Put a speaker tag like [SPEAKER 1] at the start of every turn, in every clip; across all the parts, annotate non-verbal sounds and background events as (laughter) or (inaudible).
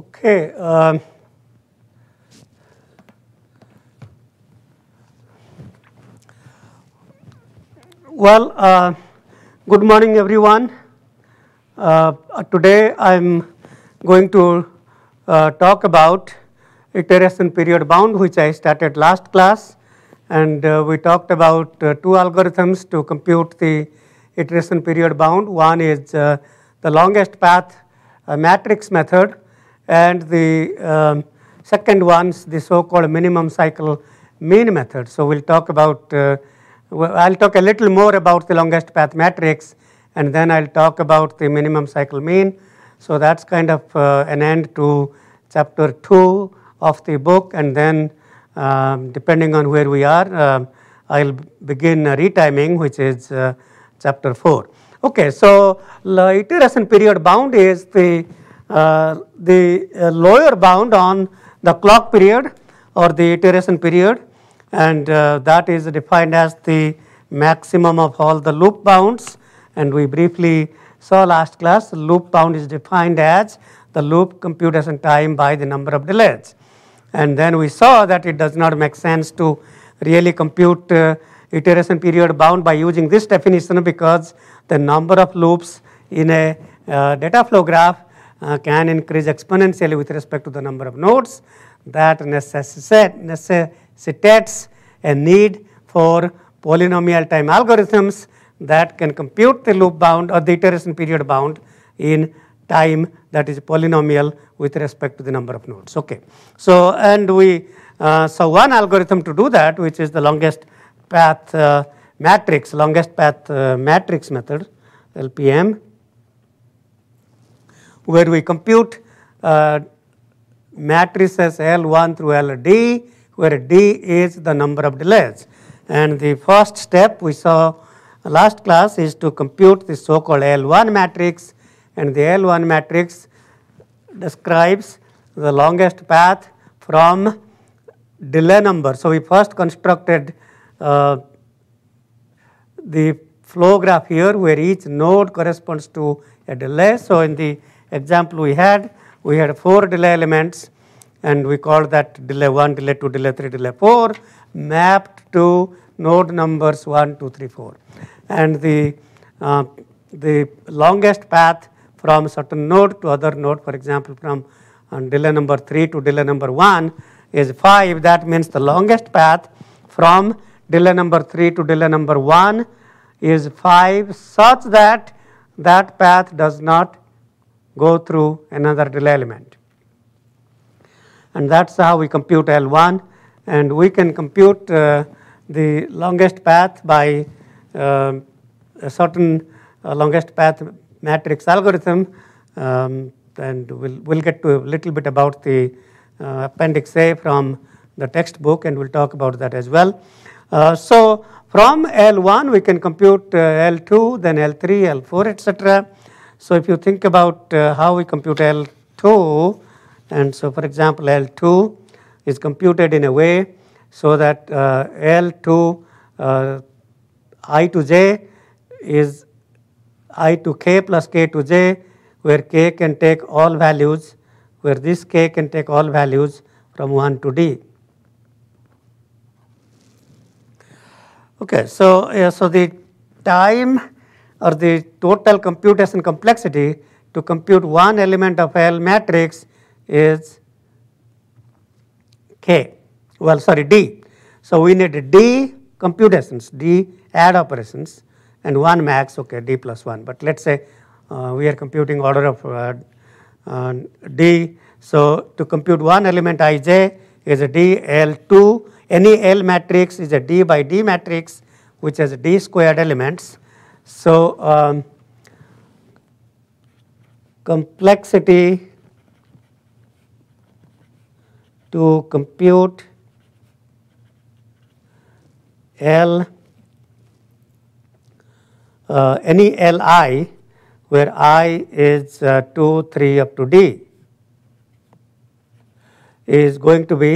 [SPEAKER 1] Okay. Um, well, uh, good morning everyone. Uh, uh today I am going to uh, talk about iteration period bound which I started last class and uh, we talked about uh, two algorithms to compute the iteration period bound. One is the longest path matrix method and the um, second one's the so-called minimum cycle mean method. So we'll talk about, uh, I'll talk a little more about the longest path matrix and then I'll talk about the minimum cycle mean. So that's kind of uh, an end to chapter 2 of the book and then um, depending on where we are, uh, I'll begin retiming which is uh, chapter 4. Okay, so uh, iteration period bound is the uh, the uh, lower bound on the clock period or the iteration period and uh, that is defined as the maximum of all the loop bounds and we briefly saw last class loop bound is defined as the loop computation time by the number of delays and then we saw that it does not make sense to really compute uh, iteration period bound by using this definition because the number of loops in a uh, data flow graph uh, can increase exponentially with respect to the number of nodes that necessitates a need for polynomial time algorithms that can compute the loop bound or the iteration period bound in time that is polynomial with respect to the number of nodes. Okay. So, and we uh, saw one algorithm to do that which is the longest path uh, matrix, longest path uh, matrix method LPM where we compute uh, matrices L1 through LD, where D is the number of delays. And the first step we saw last class is to compute the so-called L1 matrix and the L1 matrix describes the longest path from delay number. So, we first constructed uh, the flow graph here where each node corresponds to a delay. So, in the example we had, we had four delay elements and we called that delay 1, delay 2, delay 3, delay 4 mapped to node numbers 1, 2, 3, 4. And the, uh, the longest path from certain node to other node, for example, from uh, delay number 3 to delay number 1 is 5. That means the longest path from delay number 3 to delay number 1 is 5 such that that path does not go through another delay element. And that's how we compute L1. And we can compute uh, the longest path by uh, a certain uh, longest path matrix algorithm. Um, and we'll, we'll get to a little bit about the uh, appendix A from the textbook, and we'll talk about that as well. Uh, so from L1, we can compute uh, L2, then L3, L4, etc. So if you think about uh, how we compute L2, and so for example L2 is computed in a way so that uh, L2 uh, i to j is i to k plus k to j where k can take all values where this k can take all values from 1 to d. Okay, so, uh, so the time or the total computation complexity to compute one element of L matrix is K, well sorry D. So we need D computations, D add operations and 1 max, okay D plus 1, but let us say uh, we are computing order of uh, uh, D. So to compute one element ij is a D L2, any L matrix is a D by D matrix which has D squared elements so um, complexity to compute L uh, any Li where i is uh, 2, 3 up to d is going to be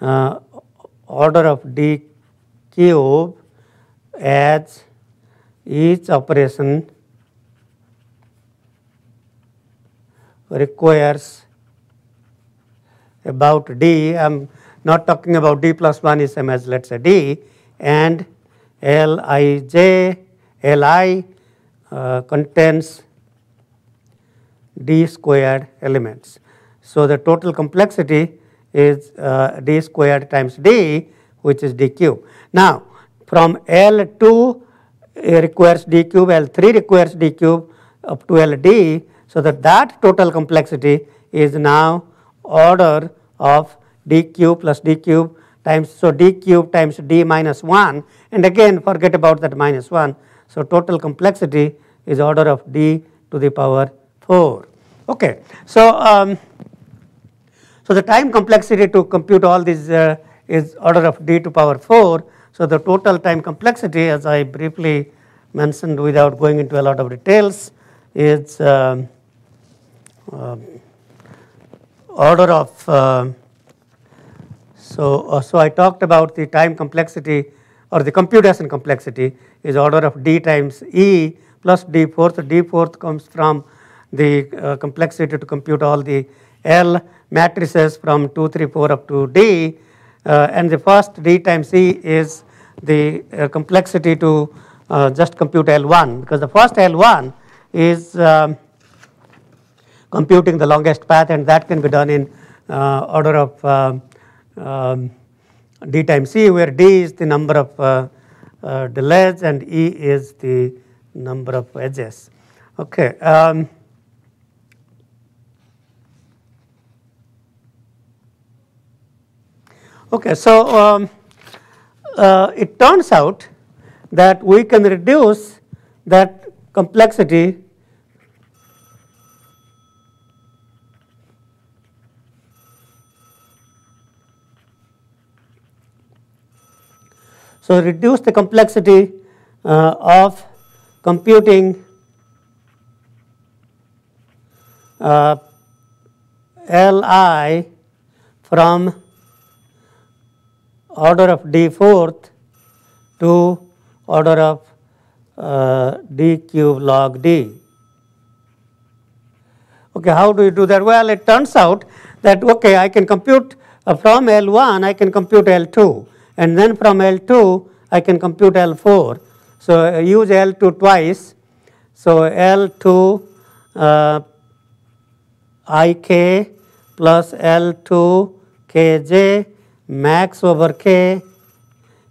[SPEAKER 1] uh, order of d cube as each operation requires about D, I'm not talking about D plus 1 is same as let's say D and Lij, Li uh, contains D squared elements. So the total complexity is uh, D squared times D which is D cube. Now from L to requires d cube, L3 requires d cube up to LD. So, that that total complexity is now order of d cube plus d cube times. So, d cube times d minus 1 and again forget about that minus 1. So, total complexity is order of d to the power 4. Okay. So, um, so the time complexity to compute all these uh, is order of d to power 4 so the total time complexity, as I briefly mentioned without going into a lot of details, is uh, uh, order of, uh, so, uh, so I talked about the time complexity or the computation complexity is order of d times e plus d fourth. d fourth comes from the uh, complexity to compute all the L matrices from 2, 3, 4 up to d. Uh, and the first d times e is the uh, complexity to uh, just compute L1 because the first L1 is um, computing the longest path and that can be done in uh, order of um, um d times c where d is the number of uh, uh, delays and e is the number of edges. Okay. Um, okay, so um, uh, it turns out that we can reduce that complexity So, reduce the complexity uh, of computing uh, Li from order of d fourth to order of uh, d cube log d. Okay, how do you do that? Well, it turns out that okay, I can compute uh, from L1, I can compute L2, and then from L2, I can compute L4. So, I uh, use L2 twice. So, L2 uh, ik plus L2 kj max over k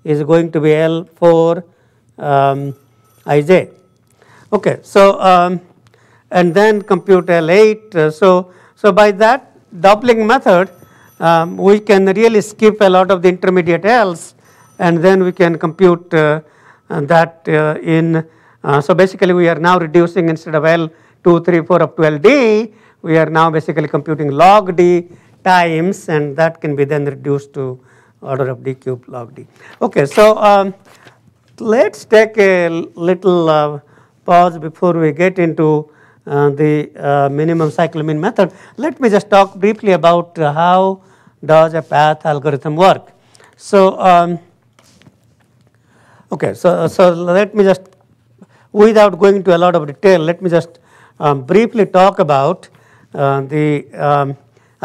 [SPEAKER 1] is going to be L for um, i j. Okay, so um, and then compute L8. Uh, so, so by that doubling method, um, we can really skip a lot of the intermediate L's, and then we can compute uh, that uh, in. Uh, so basically, we are now reducing instead of L 2, 3, 4 up to L d. We are now basically computing log d times and that can be then reduced to order of d cubed log d. Okay, so um, let's take a little uh, pause before we get into uh, the uh, minimum mean method. Let me just talk briefly about uh, how does a path algorithm work. So, um, okay, so, so let me just, without going to a lot of detail, let me just um, briefly talk about uh, the um,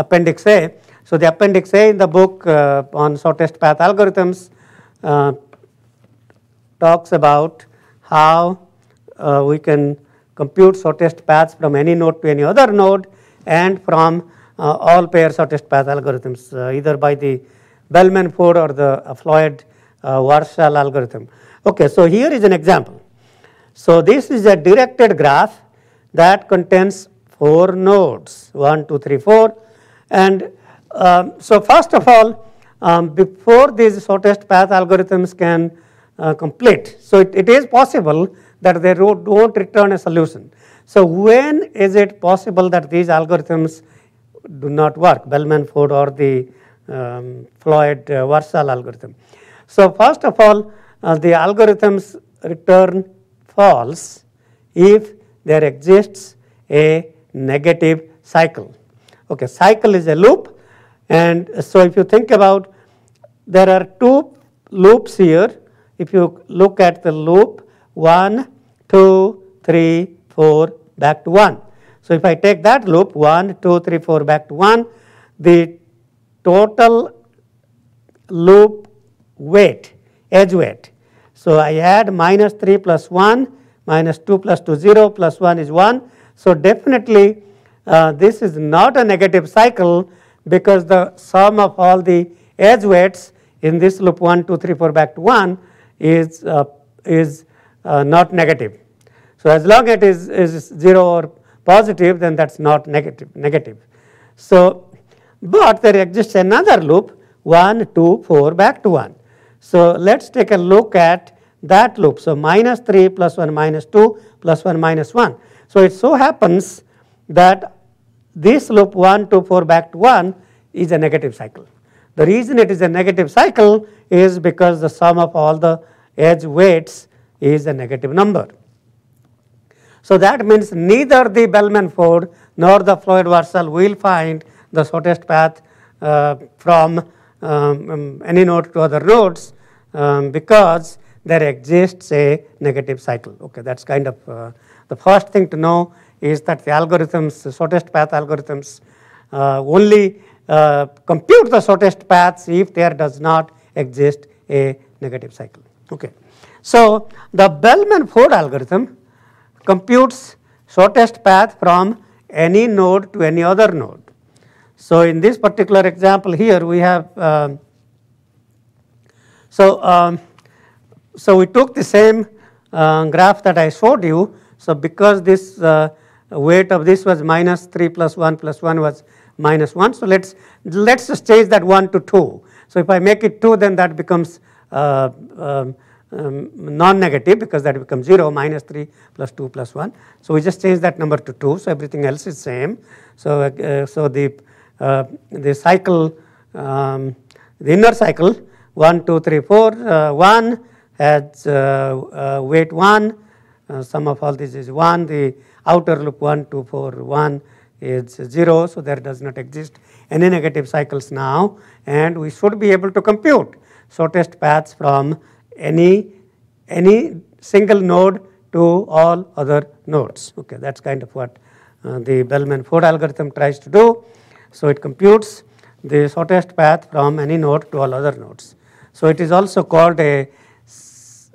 [SPEAKER 1] Appendix A. So the Appendix A in the book uh, on shortest path algorithms uh, talks about how uh, we can compute shortest paths from any node to any other node and from uh, all pair shortest path algorithms uh, either by the Bellman-Ford or the Floyd uh, Warshall algorithm. Okay, so here is an example. So this is a directed graph that contains four nodes 1, 2, 3, 4 and um, so first of all, um, before these shortest path algorithms can uh, complete, so it, it is possible that they don't return a solution. So when is it possible that these algorithms do not work, Bellman-Ford or the um, Floyd-Warshall uh, algorithm? So first of all, uh, the algorithms return false if there exists a negative cycle. Okay, cycle is a loop and so if you think about there are two loops here. If you look at the loop 1, 2, 3, 4 back to 1. So if I take that loop 1, 2, 3, 4 back to 1 the total loop weight edge weight. So I add minus 3 plus 1 minus 2 plus 2 0 plus 1 is 1. So definitely uh, this is not a negative cycle because the sum of all the edge weights in this loop 1, 2, 3, 4 back to 1 is, uh, is uh, not negative. So, as long as it is, is 0 or positive then that is not negative, negative. So, but there exists another loop 1, 2, 4 back to 1. So, let us take a look at that loop. So, minus 3 plus 1 minus 2 plus 1 minus 1. So, it so happens that this loop 1, to 4 back to 1 is a negative cycle. The reason it is a negative cycle is because the sum of all the edge weights is a negative number. So that means neither the Bellman-Ford nor the Floyd-Warshall will find the shortest path uh, from um, um, any node to other nodes um, because there exists a negative cycle. Okay, that's kind of uh, the first thing to know is that the algorithms, the shortest path algorithms, uh, only uh, compute the shortest paths if there does not exist a negative cycle. Okay. So, the Bellman-Ford algorithm computes shortest path from any node to any other node. So, in this particular example here we have, um, so, um, so we took the same uh, graph that I showed you. So, because this uh, weight of this was minus 3 plus 1 plus 1 was minus 1. So let's let's change that 1 to 2. So if I make it 2 then that becomes uh, um, um, non-negative because that becomes 0 minus 3 plus 2 plus 1. So we just change that number to 2 so everything else is same. So, uh, so the, uh, the cycle, um, the inner cycle 1, 2, 3, 4, uh, 1 has uh, uh, weight 1, sum of all these is 1, the outer loop 1, 2, 4, 1 is 0, so there does not exist any negative cycles now and we should be able to compute shortest paths from any, any single node to all other nodes. Okay, that's kind of what uh, the Bellman-Ford algorithm tries to do. So it computes the shortest path from any node to all other nodes. So it is also called a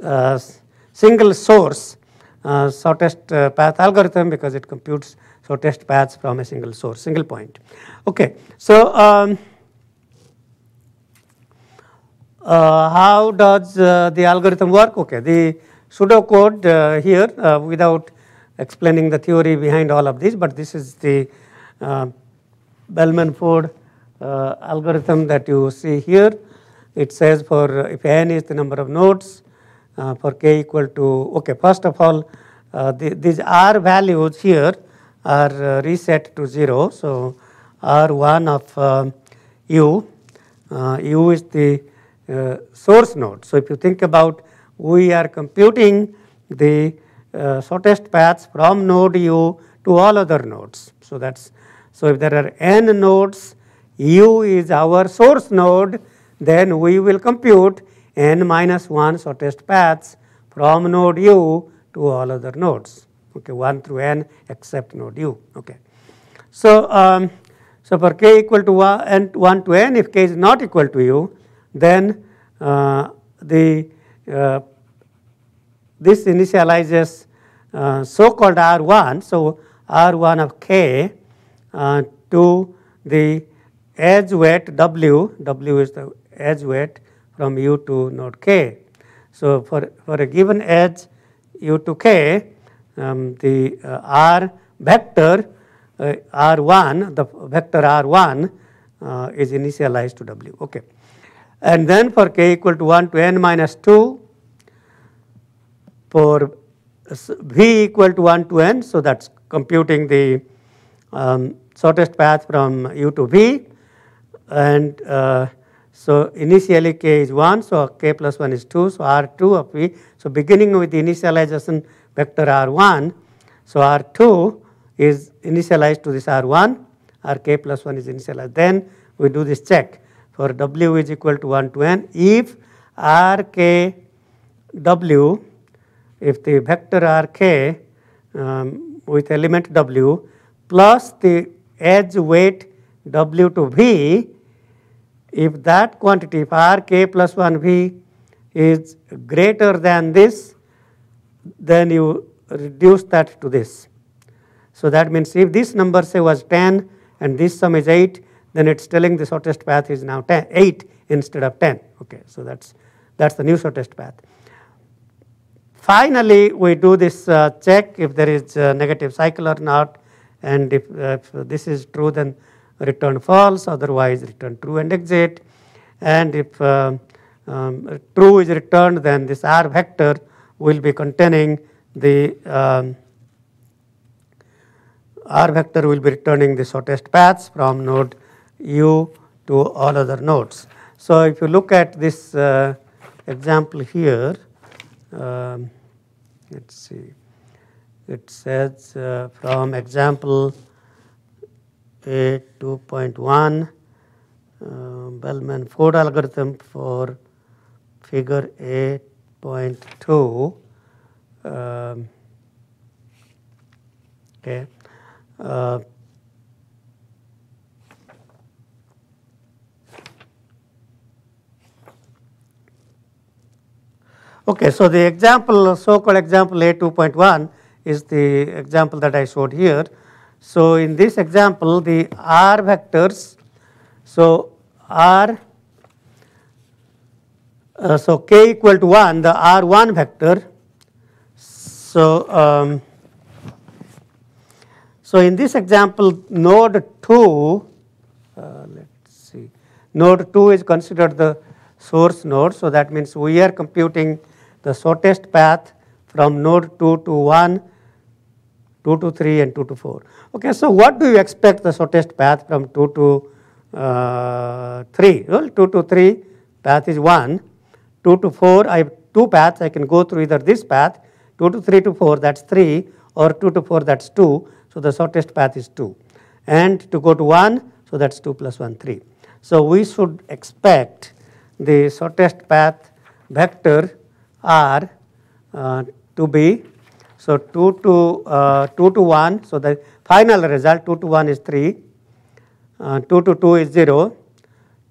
[SPEAKER 1] uh, single source uh, shortest uh, path algorithm because it computes shortest paths from a single source, single point. Okay, so um, uh, how does uh, the algorithm work? Okay, the pseudocode uh, here uh, without explaining the theory behind all of this, but this is the uh, Bellman-Ford algorithm that you see here. It says for if n is the number of nodes, uh, for k equal to, okay, first of all, uh, the, these r values here are uh, reset to 0. So, r1 of uh, u, uh, u is the source node. So, if you think about we are computing the shortest paths from node u to all other nodes. So, that is so if there are n nodes, u is our source node, then we will compute n minus 1 shortest paths from node u to all other nodes okay 1 through n except node u okay so um, so for k equal to 1 and 1 to n if k is not equal to u then uh, the uh, this initializes uh, so called r1 so r1 of k uh, to the edge weight w w is the edge weight from u to node k. So for, for a given edge u to k, um, the uh, r vector uh, r1, the vector r1 uh, is initialized to w. Okay. And then for k equal to 1 to n minus 2, for uh, v equal to 1 to n, so that's computing the um, shortest path from u to v and uh, so initially k is 1, so k plus 1 is 2, so r2 of v. So beginning with initialization vector r1, so r2 is initialized to this r1, rk plus 1 is initialized. Then we do this check for w is equal to 1 to n if rkw, if the vector rk um, with element w plus the edge weight w to v if that quantity, if Rk plus 1V is greater than this, then you reduce that to this. So that means if this number say was 10 and this sum is 8, then it's telling the shortest path is now 10, 8 instead of 10. Okay, so that's, that's the new shortest path. Finally, we do this uh, check if there is uh, negative cycle or not and if, uh, if this is true then return false, otherwise return true and exit. And if uh, um, true is returned, then this R vector will be containing the um, R vector will be returning the shortest paths from node U to all other nodes. So if you look at this uh, example here, um, let's see, it says uh, from example a 2.1 uh, Bellman-Ford algorithm for figure 8.2. Um, okay. Uh, okay, so the example, so-called example A2.1 is the example that I showed here. So in this example, the R vectors, so R, uh, so k equal to 1, the R1 vector, so um, so in this example, node 2, uh, let's see, node 2 is considered the source node. So that means we are computing the shortest path from node 2 to 1 2 to 3 and 2 to 4. Okay, so what do you expect the shortest path from 2 to uh, 3? Well, 2 to 3 path is 1. 2 to 4, I have two paths. I can go through either this path, 2 to 3 to 4, that's 3, or 2 to 4, that's 2. So the shortest path is 2. And to go to 1, so that's 2 plus 1, 3. So we should expect the shortest path vector r uh, to be so 2 to, uh, 2 to 1, so the final result 2 to 1 is 3, uh, 2 to 2 is 0,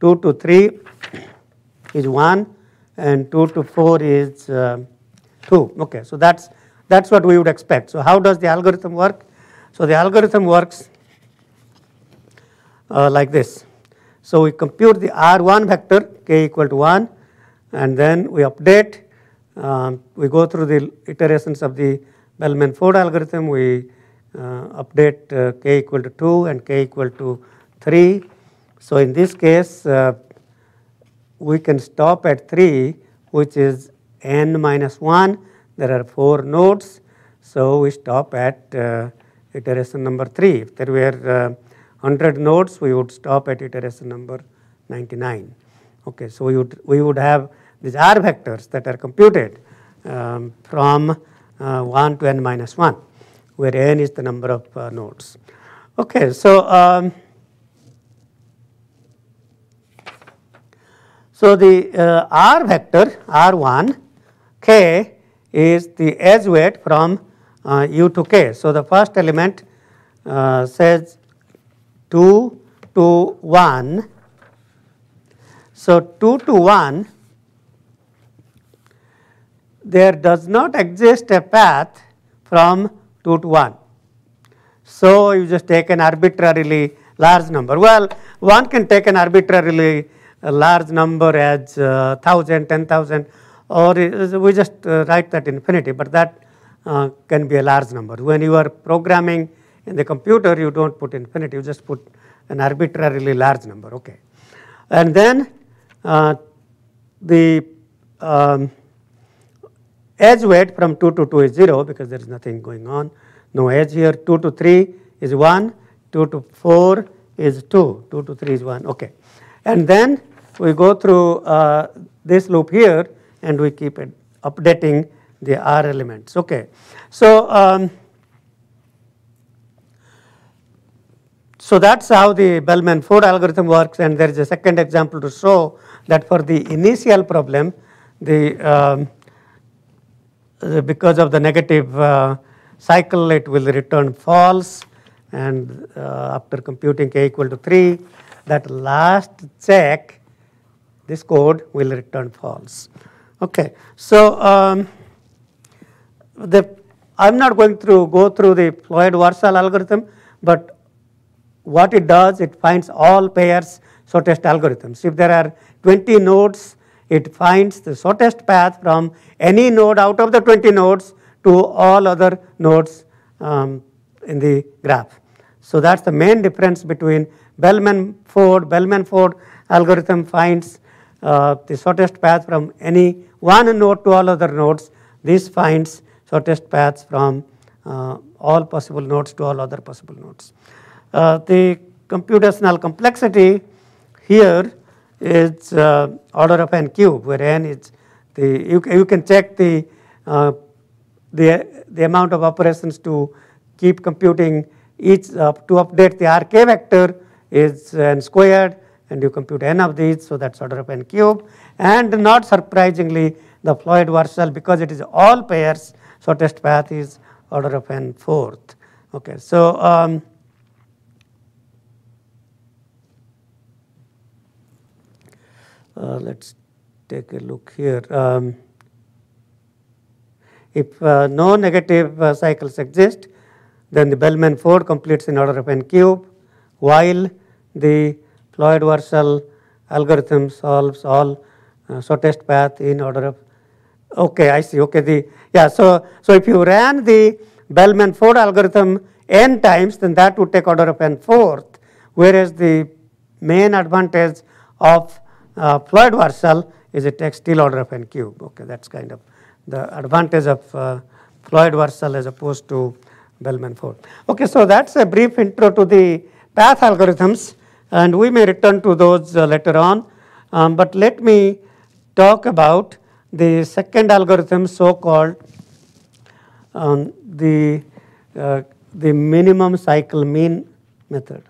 [SPEAKER 1] 2 to 3 is 1, and 2 to 4 is uh, 2. Okay, so that's, that's what we would expect. So how does the algorithm work? So the algorithm works uh, like this. So we compute the R1 vector k equal to 1 and then we update, um, we go through the iterations of the Bellman-Ford algorithm, we uh, update uh, k equal to 2 and k equal to 3. So in this case, uh, we can stop at 3, which is n minus 1. There are 4 nodes, so we stop at uh, iteration number 3. If there were 100 uh, nodes, we would stop at iteration number 99. Okay, so we would, we would have these R vectors that are computed um, from uh, 1 to n minus 1, where n is the number of uh, nodes. Okay, so um, so the uh, r vector r1 k is the edge weight from uh, u to k. So, the first element uh, says 2 to 1. So, 2 to 1 there does not exist a path from 2 to 1. So, you just take an arbitrarily large number. Well, one can take an arbitrarily uh, large number as uh, 1000, 10,000 or is, we just uh, write that infinity, but that uh, can be a large number. When you are programming in the computer, you don't put infinity, you just put an arbitrarily large number, okay. And then uh, the um, edge weight from 2 to 2 is 0 because there is nothing going on, no edge here. 2 to 3 is 1, 2 to 4 is 2, 2 to 3 is 1, okay. And then we go through uh, this loop here and we keep updating the R elements, okay. So, um, so that's how the Bellman-Ford algorithm works and there is a second example to show that for the initial problem, the um, uh, because of the negative uh, cycle it will return false and uh, after computing k equal to 3 that last check this code will return false. Okay, so um, the I'm not going to go through the Floyd-Warshall algorithm, but what it does, it finds all pairs shortest algorithms. If there are 20 nodes, it finds the shortest path from any node out of the 20 nodes to all other nodes um, in the graph. So that's the main difference between Bellman-Ford. Bellman-Ford algorithm finds uh, the shortest path from any one node to all other nodes. This finds shortest paths from uh, all possible nodes to all other possible nodes. Uh, the computational complexity here is uh, order of n cube, where n is the, you, you can check the, uh, the, the amount of operations to keep computing each, uh, to update the RK vector is n squared and you compute n of these, so that's order of n cube. And not surprisingly, the Floyd Warshall, because it is all pairs, so test path is order of n fourth. Okay, so um, Uh, let's take a look here. Um, if uh, no negative uh, cycles exist, then the Bellman Ford completes in order of n cube, while the Floyd Warshall algorithm solves all uh, shortest path in order of. Okay, I see. Okay, the yeah. So so if you ran the Bellman Ford algorithm n times, then that would take order of n fourth, whereas the main advantage of uh, Floyd Warshall is a textile order of n cube. Okay, that's kind of the advantage of uh, Floyd Warshall as opposed to Bellman Ford. Okay, so that's a brief intro to the path algorithms and we may return to those uh, later on. Um, but let me talk about the second algorithm so called um, the, uh, the minimum cycle mean method.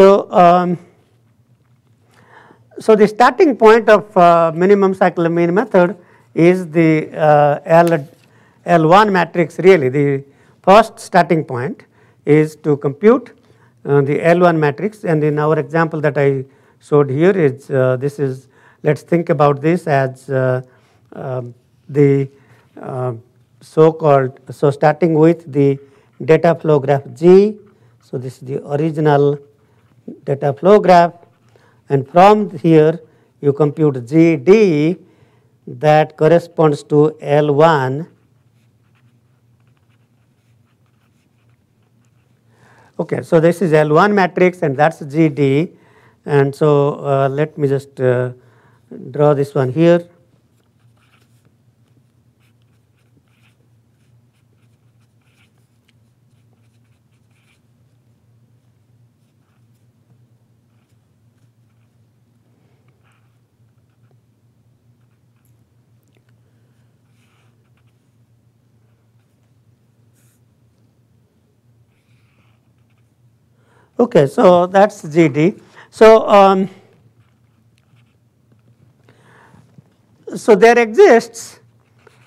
[SPEAKER 1] So, um, so the starting point of uh, minimum mean method is the uh, L, L1 matrix really the first starting point is to compute uh, the L1 matrix and in our example that I showed here is uh, this is let us think about this as uh, um, the um, so called so starting with the data flow graph G so this is the original data flow graph and from here you compute GD that corresponds to L1 okay so this is L1 matrix and that's GD and so uh, let me just uh, draw this one here Okay, so that's GD. So, um, so there exists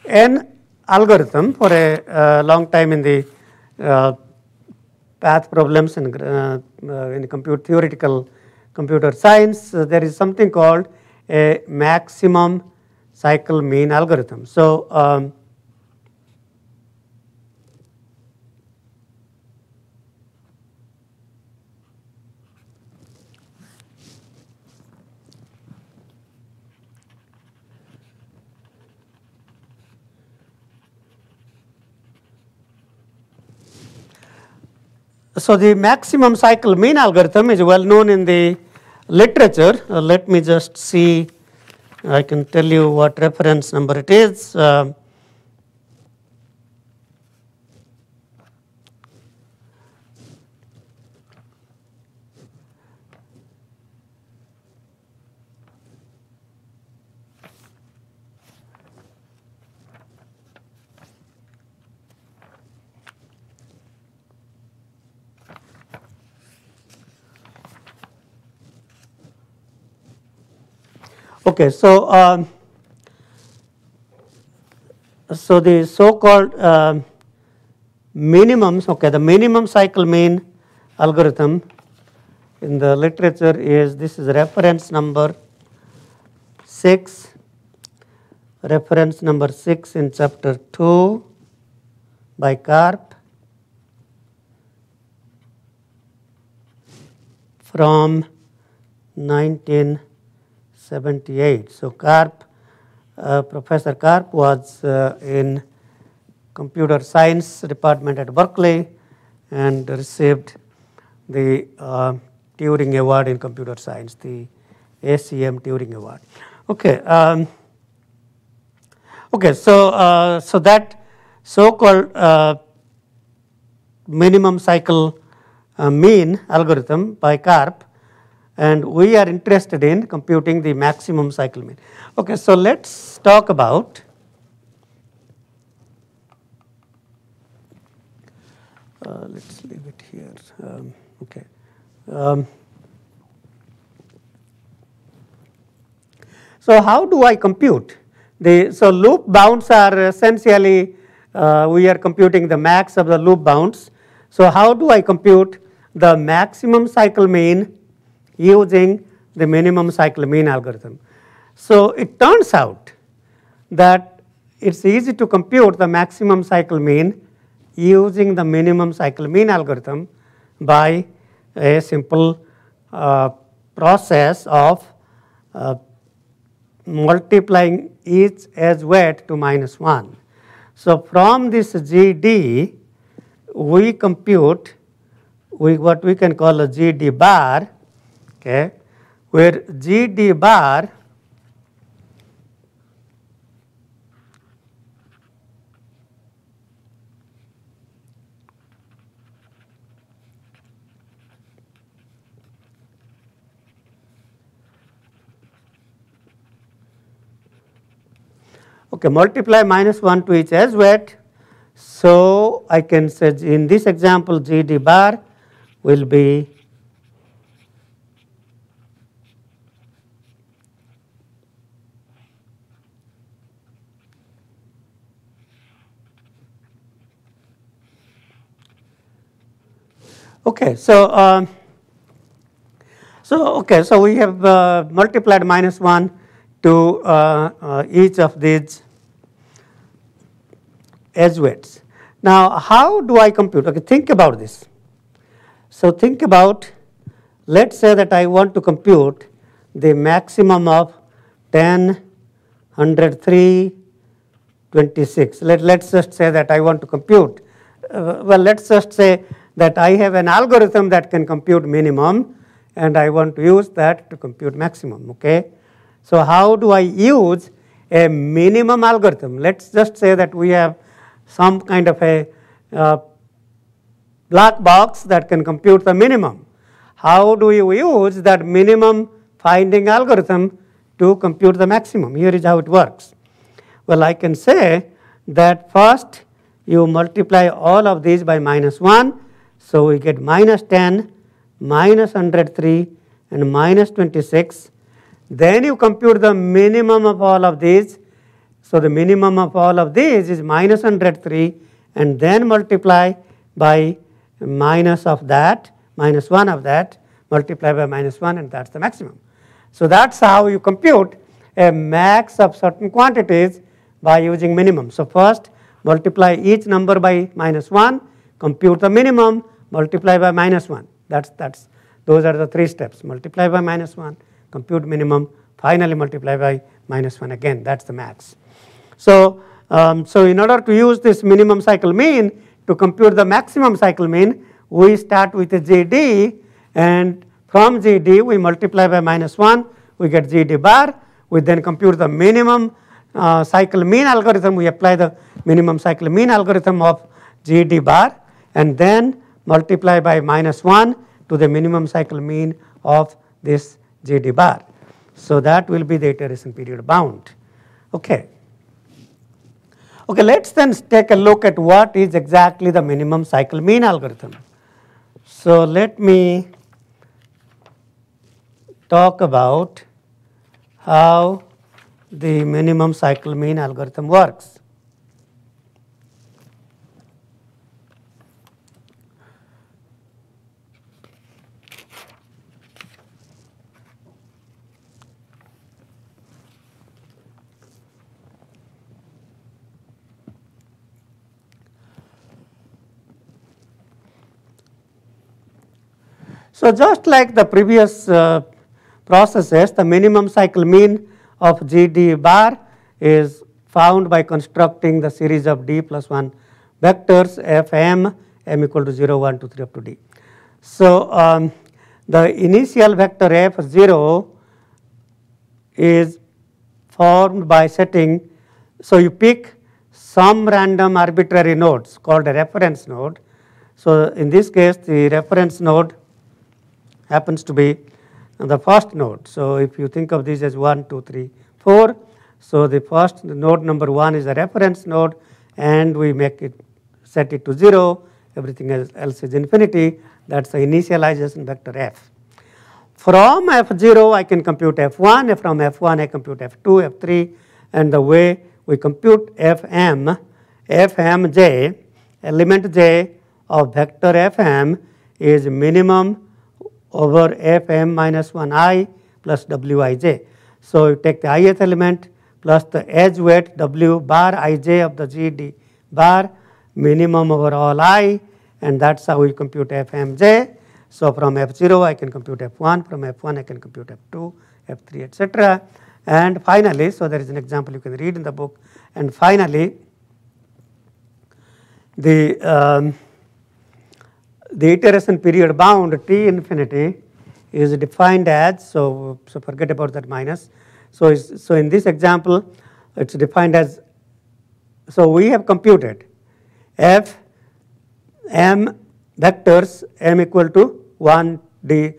[SPEAKER 1] an algorithm for a uh, long time in the uh, path problems in, uh, uh in compute theoretical computer science. Uh, there is something called a maximum cycle mean algorithm. So, um, So, the maximum cycle mean algorithm is well known in the literature. Uh, let me just see, I can tell you what reference number it is. Uh, Okay, so um, so the so-called uh, minimums, okay, the minimum cycle mean algorithm in the literature is this is reference number 6, reference number 6 in chapter 2 by Karp from 19. 78. So Karp, uh, Professor Karp was uh, in computer science department at Berkeley and received the uh, Turing Award in computer science, the ACM Turing Award. Okay, um, okay. So uh, so that so-called uh, minimum cycle uh, mean algorithm by Karp and we are interested in computing the maximum cycle mean. Okay, so let's talk about uh, let's leave it here. Um, okay. Um, so how do I compute the so loop bounds are essentially uh, we are computing the max of the loop bounds. So how do I compute the maximum cycle mean? using the minimum cycle mean algorithm. So it turns out that it's easy to compute the maximum cycle mean using the minimum cycle mean algorithm by a simple uh, process of uh, multiplying each as weight to minus 1. So from this GD, we compute we, what we can call a GD bar okay, where GD bar okay multiply minus 1 to each edge weight so i can say in this example gd bar will be Okay, so um, so okay, so we have uh, multiplied minus one to uh, uh, each of these edge weights. Now, how do I compute? Okay, think about this. So think about, let's say that I want to compute the maximum of 10, 103, 26. Let, let's just say that I want to compute. Uh, well, let's just say that I have an algorithm that can compute minimum and I want to use that to compute maximum, okay? So how do I use a minimum algorithm? Let's just say that we have some kind of a uh, black box that can compute the minimum. How do you use that minimum finding algorithm to compute the maximum? Here is how it works. Well, I can say that first you multiply all of these by minus 1 so we get minus 10, minus 103 and minus 26. Then you compute the minimum of all of these. So the minimum of all of these is minus 103 and then multiply by minus of that, minus 1 of that, multiply by minus 1 and that's the maximum. So that's how you compute a max of certain quantities by using minimum. So first multiply each number by minus 1, compute the minimum multiply by minus 1. That's, that's, those are the three steps. Multiply by minus 1, compute minimum, finally multiply by minus 1 again. That's the max. So, um, so in order to use this minimum cycle mean to compute the maximum cycle mean, we start with a GD and from GD we multiply by minus 1, we get GD bar. We then compute the minimum uh, cycle mean algorithm. We apply the minimum cycle mean algorithm of GD bar and then multiply by minus 1 to the minimum cycle mean of this JD bar. So, that will be the iteration period bound. Okay. Okay, let us then take a look at what is exactly the minimum cycle mean algorithm. So, let me talk about how the minimum cycle mean algorithm works. So, just like the previous uh, processes, the minimum cycle mean of GD bar is found by constructing the series of D plus 1 vectors Fm, m equal to 0, 1, 2, 3 up to D. So, um, the initial vector F0 is formed by setting, so you pick some random arbitrary nodes called a reference node. So, in this case the reference node happens to be the first node. So if you think of these as 1, 2, 3, 4, so the first the node number 1 is a reference node and we make it set it to 0, everything else is infinity, that is the initialization vector f. From f0 I can compute f1, from f1 I compute f2, f3 and the way we compute fm, fmj, element j of vector fm is minimum over fm minus 1i plus wij. So you take the ith element plus the edge weight w bar ij of the gd bar minimum over all i and that's how we compute fmj. So from f0 I can compute f1, from f1 I can compute f2, f3 etc. And finally, so there is an example you can read in the book and finally the um, the iteration period bound T infinity is defined as, so, so forget about that minus. So, so in this example, it's defined as, so we have computed F M vectors M equal to 1 D,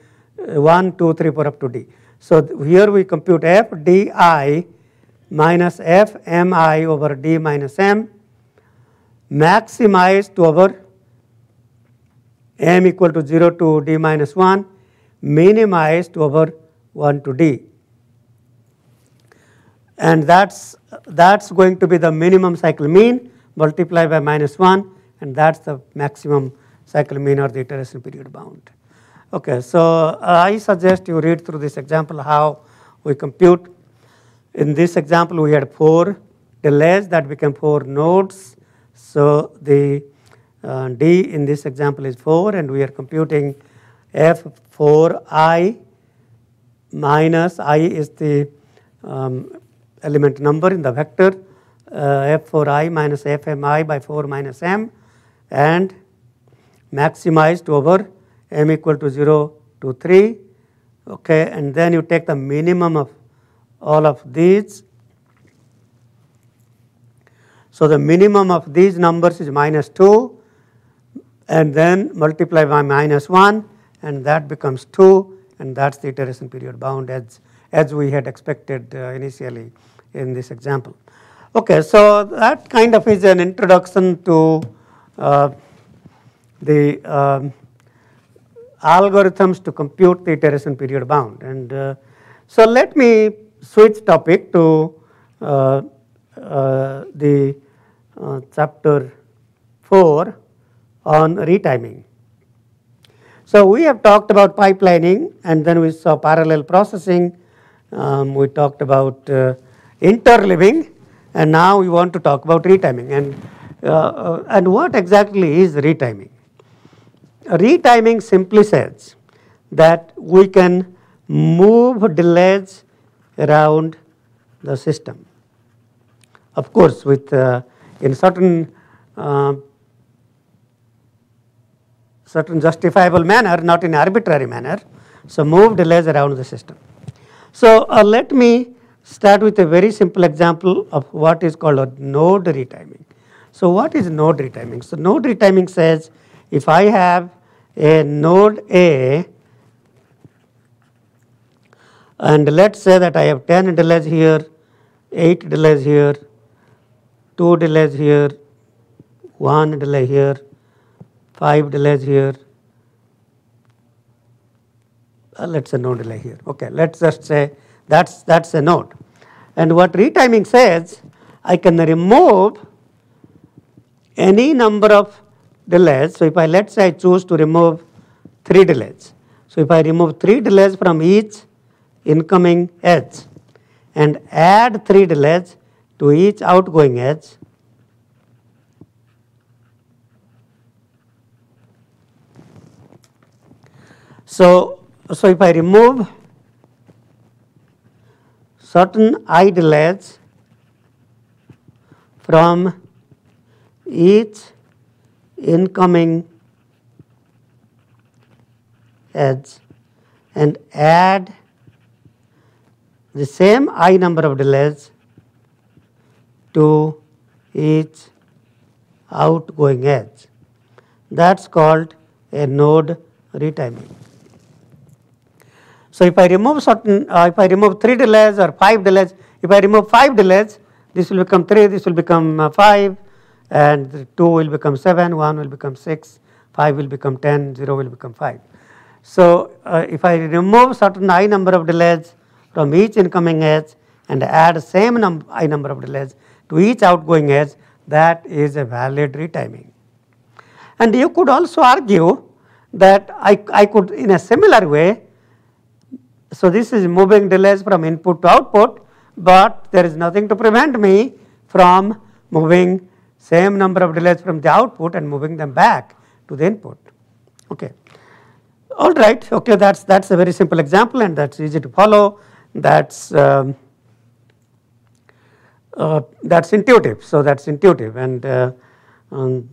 [SPEAKER 1] uh, 1, 2, 3, 4 up to D. So here we compute F D I minus F M I over D minus M maximized over m equal to 0 to d minus 1 minimized over 1 to d and that's that's going to be the minimum cycle mean multiplied by minus 1 and that's the maximum cycle mean or the iteration period bound. Okay, so uh, I suggest you read through this example how we compute. In this example we had 4 delays that became 4 nodes. So the uh, D in this example is 4 and we are computing F4i minus i is the um, element number in the vector uh, F4i minus Fmi by 4 minus m and maximized over m equal to 0 to 3 okay and then you take the minimum of all of these. So, the minimum of these numbers is minus 2 and then multiply by minus 1 and that becomes 2 and that's the iteration period bound as, as we had expected uh, initially in this example. Okay, so that kind of is an introduction to uh, the um, algorithms to compute the iteration period bound and uh, so let me switch topic to uh, uh, the uh, chapter 4 on retiming. So we have talked about pipelining and then we saw parallel processing, um, we talked about uh, interleaving and now we want to talk about retiming and, uh, uh, and what exactly is retiming? Retiming simply says that we can move delays around the system. Of course, with uh, in certain uh, certain justifiable manner, not in arbitrary manner. So move delays around the system. So uh, let me start with a very simple example of what is called a node retiming. So what is node retiming? So node retiming says if I have a node A and let's say that I have 10 delays here, 8 delays here, 2 delays here, 1 delay here, 5 delays here, uh, let us say no delay here, okay, let us just say that is that's a node. And what retiming says, I can remove any number of delays. So, if I let us say I choose to remove 3 delays. So, if I remove 3 delays from each incoming edge and add 3 delays to each outgoing edge, So, so if I remove certain idlers from each incoming edge and add the same i number of delays to each outgoing edge. That is called a node retiming. So if I remove certain, uh, if I remove three delays or five delays, if I remove five delays, this will become three, this will become uh, five, and two will become seven, one will become six, five will become ten, zero will become five. So uh, if I remove certain i number of delays from each incoming edge and add same num i number of delays to each outgoing edge, that is a valid retiming. And you could also argue that I, I could in a similar way so this is moving delays from input to output, but there is nothing to prevent me from moving same number of delays from the output and moving them back to the input. Okay. All right. Okay. That's that's a very simple example and that's easy to follow. That's um, uh, that's intuitive. So that's intuitive and uh, um,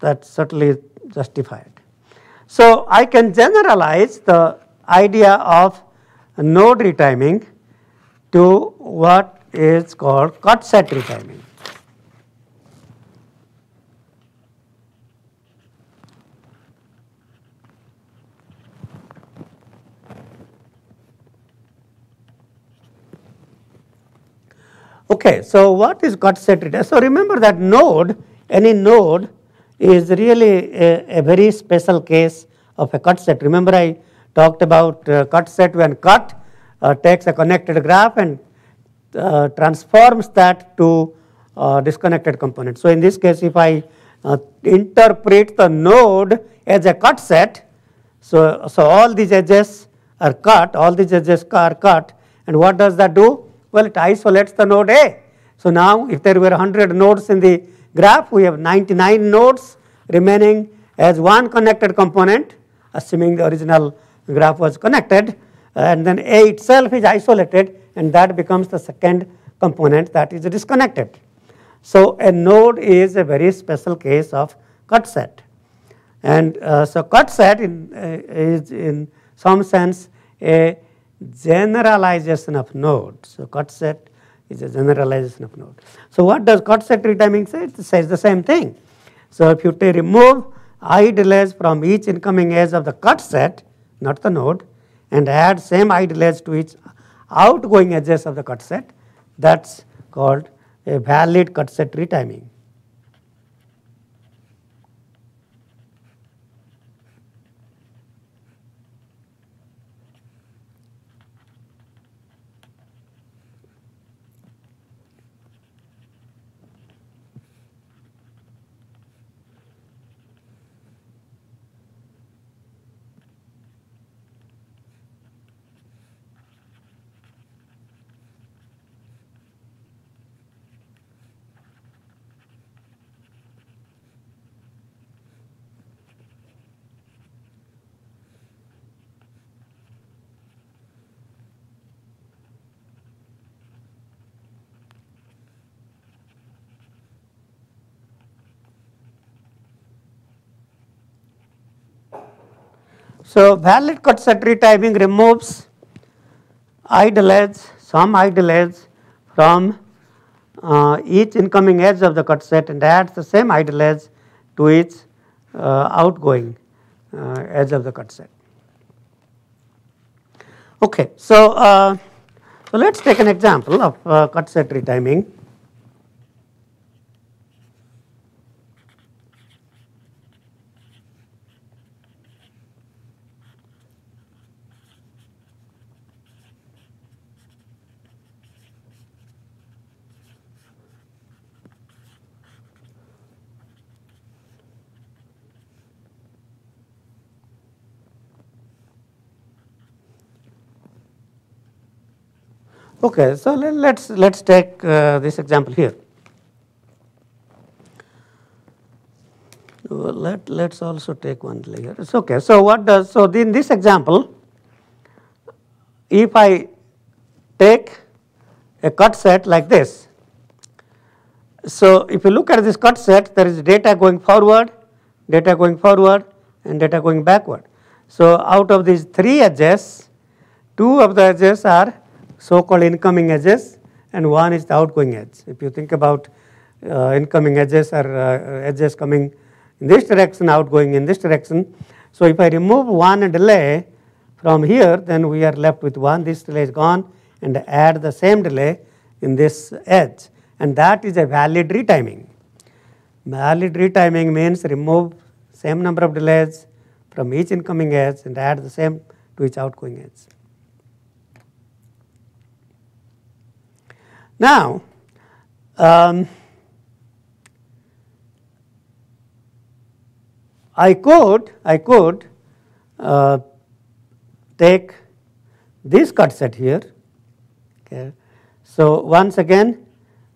[SPEAKER 1] that's certainly justified. So I can generalize the idea of node retiming to what is called cut set retiming. Okay, so what is cut set retiming? So remember that node, any node is really a, a very special case of a cut set. Remember I talked about uh, cut set when cut uh, takes a connected graph and uh, transforms that to uh, disconnected component. So in this case if I uh, interpret the node as a cut set, so, so all these edges are cut, all these edges are cut and what does that do? Well it isolates the node A. So now if there were 100 nodes in the graph we have 99 nodes remaining as one connected component assuming the original graph was connected and then A itself is isolated and that becomes the second component that is disconnected. So a node is a very special case of cut set and uh, so cut set in, uh, is in some sense a generalization of nodes. So cut set is a generalization of node. So what does cut set retiming say? It says the same thing. So if you remove i delays from each incoming edge of the cut set, not the node, and add same idle edge to its outgoing edges of the cut set. That's called a valid cut set retiming. So, valid Kotsatri timing removes idle edge, some idle edge from uh, each incoming edge of the cutset and adds the same idle edge to each uh, outgoing uh, edge of the cutset. Okay, so, uh, so let us take an example of uh, cutset retiming. Okay, so let's let's take uh, this example here. Uh, let let's also take one layer. It's okay. So what does so in this example, if I take a cut set like this. So if you look at this cut set, there is data going forward, data going forward, and data going backward. So out of these three edges, two of the edges are so-called incoming edges and one is the outgoing edge. If you think about uh, incoming edges or uh, edges coming in this direction, outgoing in this direction. So if I remove one delay from here, then we are left with one. This delay is gone and add the same delay in this edge and that is a valid retiming. Valid retiming means remove same number of delays from each incoming edge and add the same to each outgoing edge. Now, um, I could, I could uh, take this cut set here. Okay. So once again,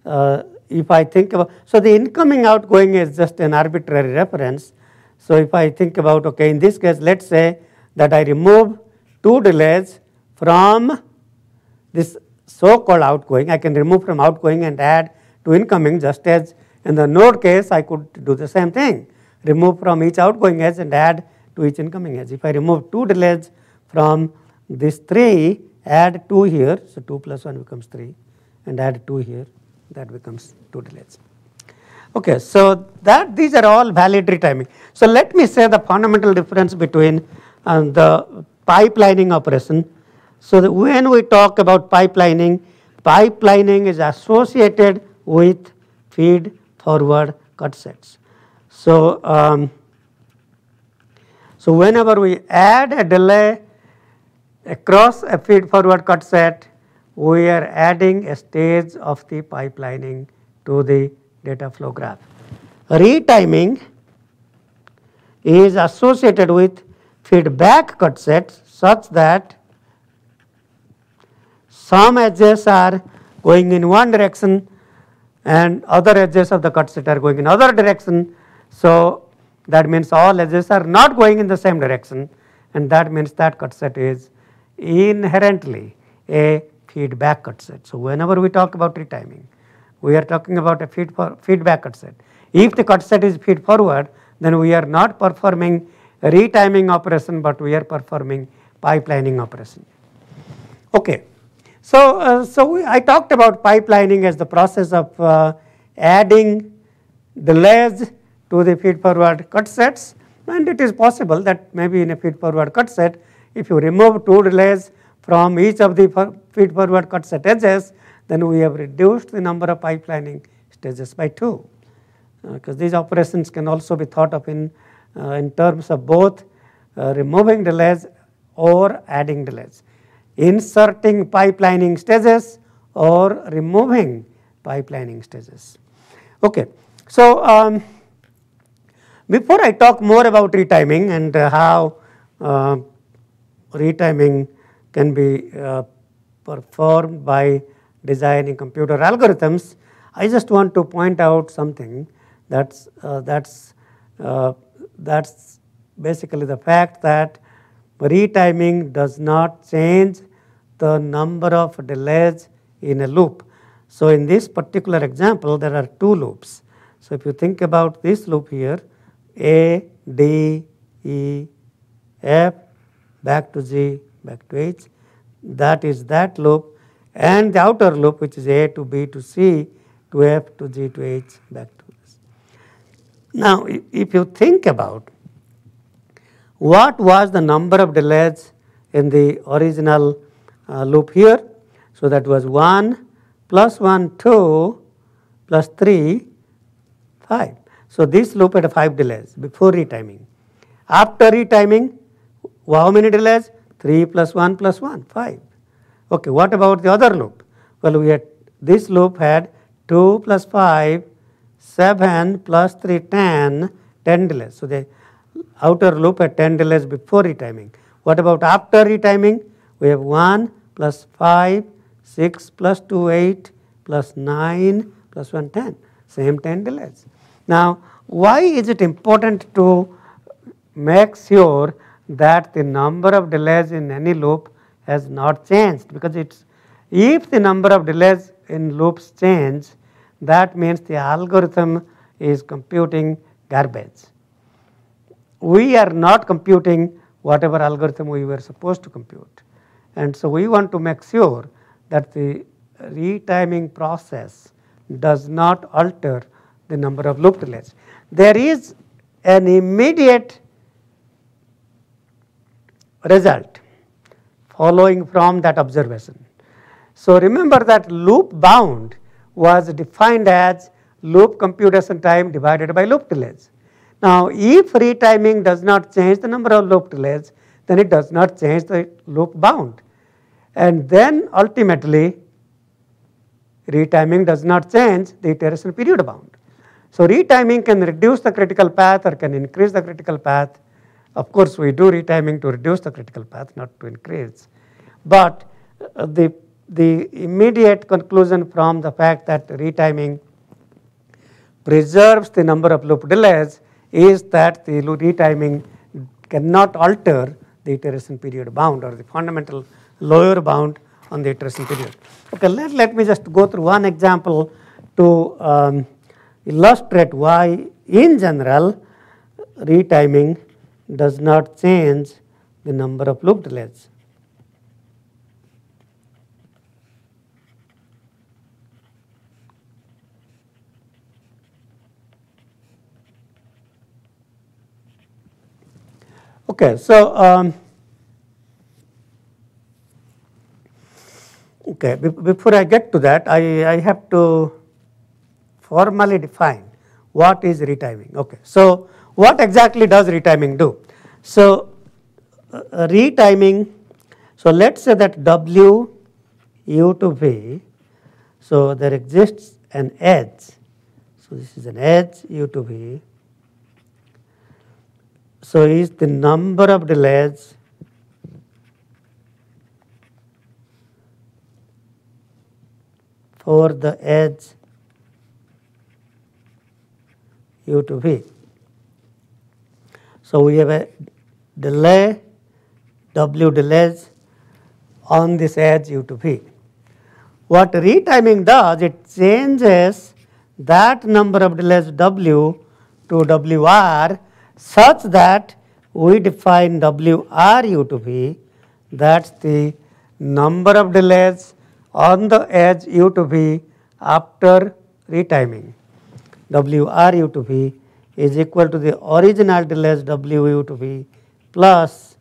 [SPEAKER 1] uh, if I think about, so the incoming outgoing is just an arbitrary reference. So if I think about, okay, in this case, let's say that I remove two delays from this so-called outgoing. I can remove from outgoing and add to incoming just as in the node case I could do the same thing. Remove from each outgoing edge and add to each incoming edge. If I remove two delays from this three, add 2 here, so 2 plus 1 becomes 3 and add 2 here, that becomes 2 delays. Okay, so that these are all valid retiming. So let me say the fundamental difference between um, the pipelining operation so when we talk about pipelining, pipelining is associated with feed forward cut sets. So, um, so whenever we add a delay across a feed forward cut set, we are adding a stage of the pipelining to the data flow graph. Retiming is associated with feedback cut sets such that some edges are going in one direction and other edges of the cut set are going in other direction. So, that means all edges are not going in the same direction and that means that cut set is inherently a feedback cut set. So, whenever we talk about retiming, we are talking about a feed for, feedback cut set. If the cut set is feed forward, then we are not performing retiming operation, but we are performing pipelining operation. Okay. So, uh, so we, I talked about pipelining as the process of uh, adding the layers to the feed forward cut sets and it is possible that maybe in a feed forward cut set if you remove two layers from each of the feed forward cut set edges then we have reduced the number of pipelining stages by 2 because uh, these operations can also be thought of in, uh, in terms of both uh, removing delays or adding delays inserting pipelining stages or removing pipelining stages. Okay. So, um, before I talk more about retiming and uh, how uh, retiming can be uh, performed by designing computer algorithms, I just want to point out something that's uh, that's uh, that's basically the fact that retiming does not change the number of delays in a loop. So in this particular example, there are two loops. So if you think about this loop here, A, D, E, F, back to G, back to H, that is that loop and the outer loop which is A to B to C to F to G to H back to this. Now if you think about what was the number of delays in the original uh, loop here. So, that was 1 plus 1 2 plus 3 5. So, this loop had 5 delays before retiming. After retiming how many delays? 3 plus 1 plus 1 5. Okay, what about the other loop? Well, we had this loop had 2 plus 5 7 plus 3 10 10 delays. So, the outer loop had 10 delays before retiming. What about after retiming? We have 1 plus 5, 6 plus 2, 8 plus 9 plus 1, 10. Same 10 delays. Now, why is it important to make sure that the number of delays in any loop has not changed? Because it's if the number of delays in loops change, that means the algorithm is computing garbage. We are not computing whatever algorithm we were supposed to compute. And so we want to make sure that the retiming process does not alter the number of loop delays. There is an immediate result following from that observation. So remember that loop bound was defined as loop computation time divided by loop delays. Now if retiming does not change the number of loop delays, then it does not change the loop bound. And then ultimately, retiming does not change the iteration period bound. So retiming can reduce the critical path or can increase the critical path. Of course, we do retiming to reduce the critical path, not to increase. But uh, the, the immediate conclusion from the fact that retiming preserves the number of loop delays is that the retiming cannot alter the iteration period bound or the fundamental lower bound on the iteration period. Okay, let, let me just go through one example to um, illustrate why in general retiming does not change the number of loop delays. Okay, so um, okay, before I get to that, I, I have to formally define what is retiming. Okay, so what exactly does retiming do? So uh, retiming, so let's say that W u to v, so there exists an edge. So this is an edge u to v so is the number of delays for the edge u to v. So we have a delay w delays on this edge u to v. What retiming does, it changes that number of delays w to wr such that we define WRU to be that is the number of delays on the edge U to be after retiming. WRU to be is equal to the original delays WU to be plus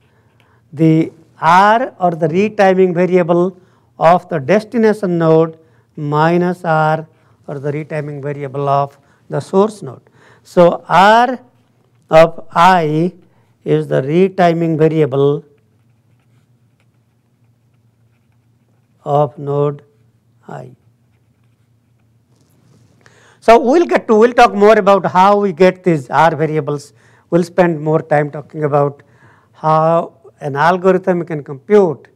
[SPEAKER 1] the R or the retiming variable of the destination node minus R or the retiming variable of the source node. So, R of i is the retiming variable of node i. So, we will get to, we will talk more about how we get these r variables, we will spend more time talking about how an algorithm can compute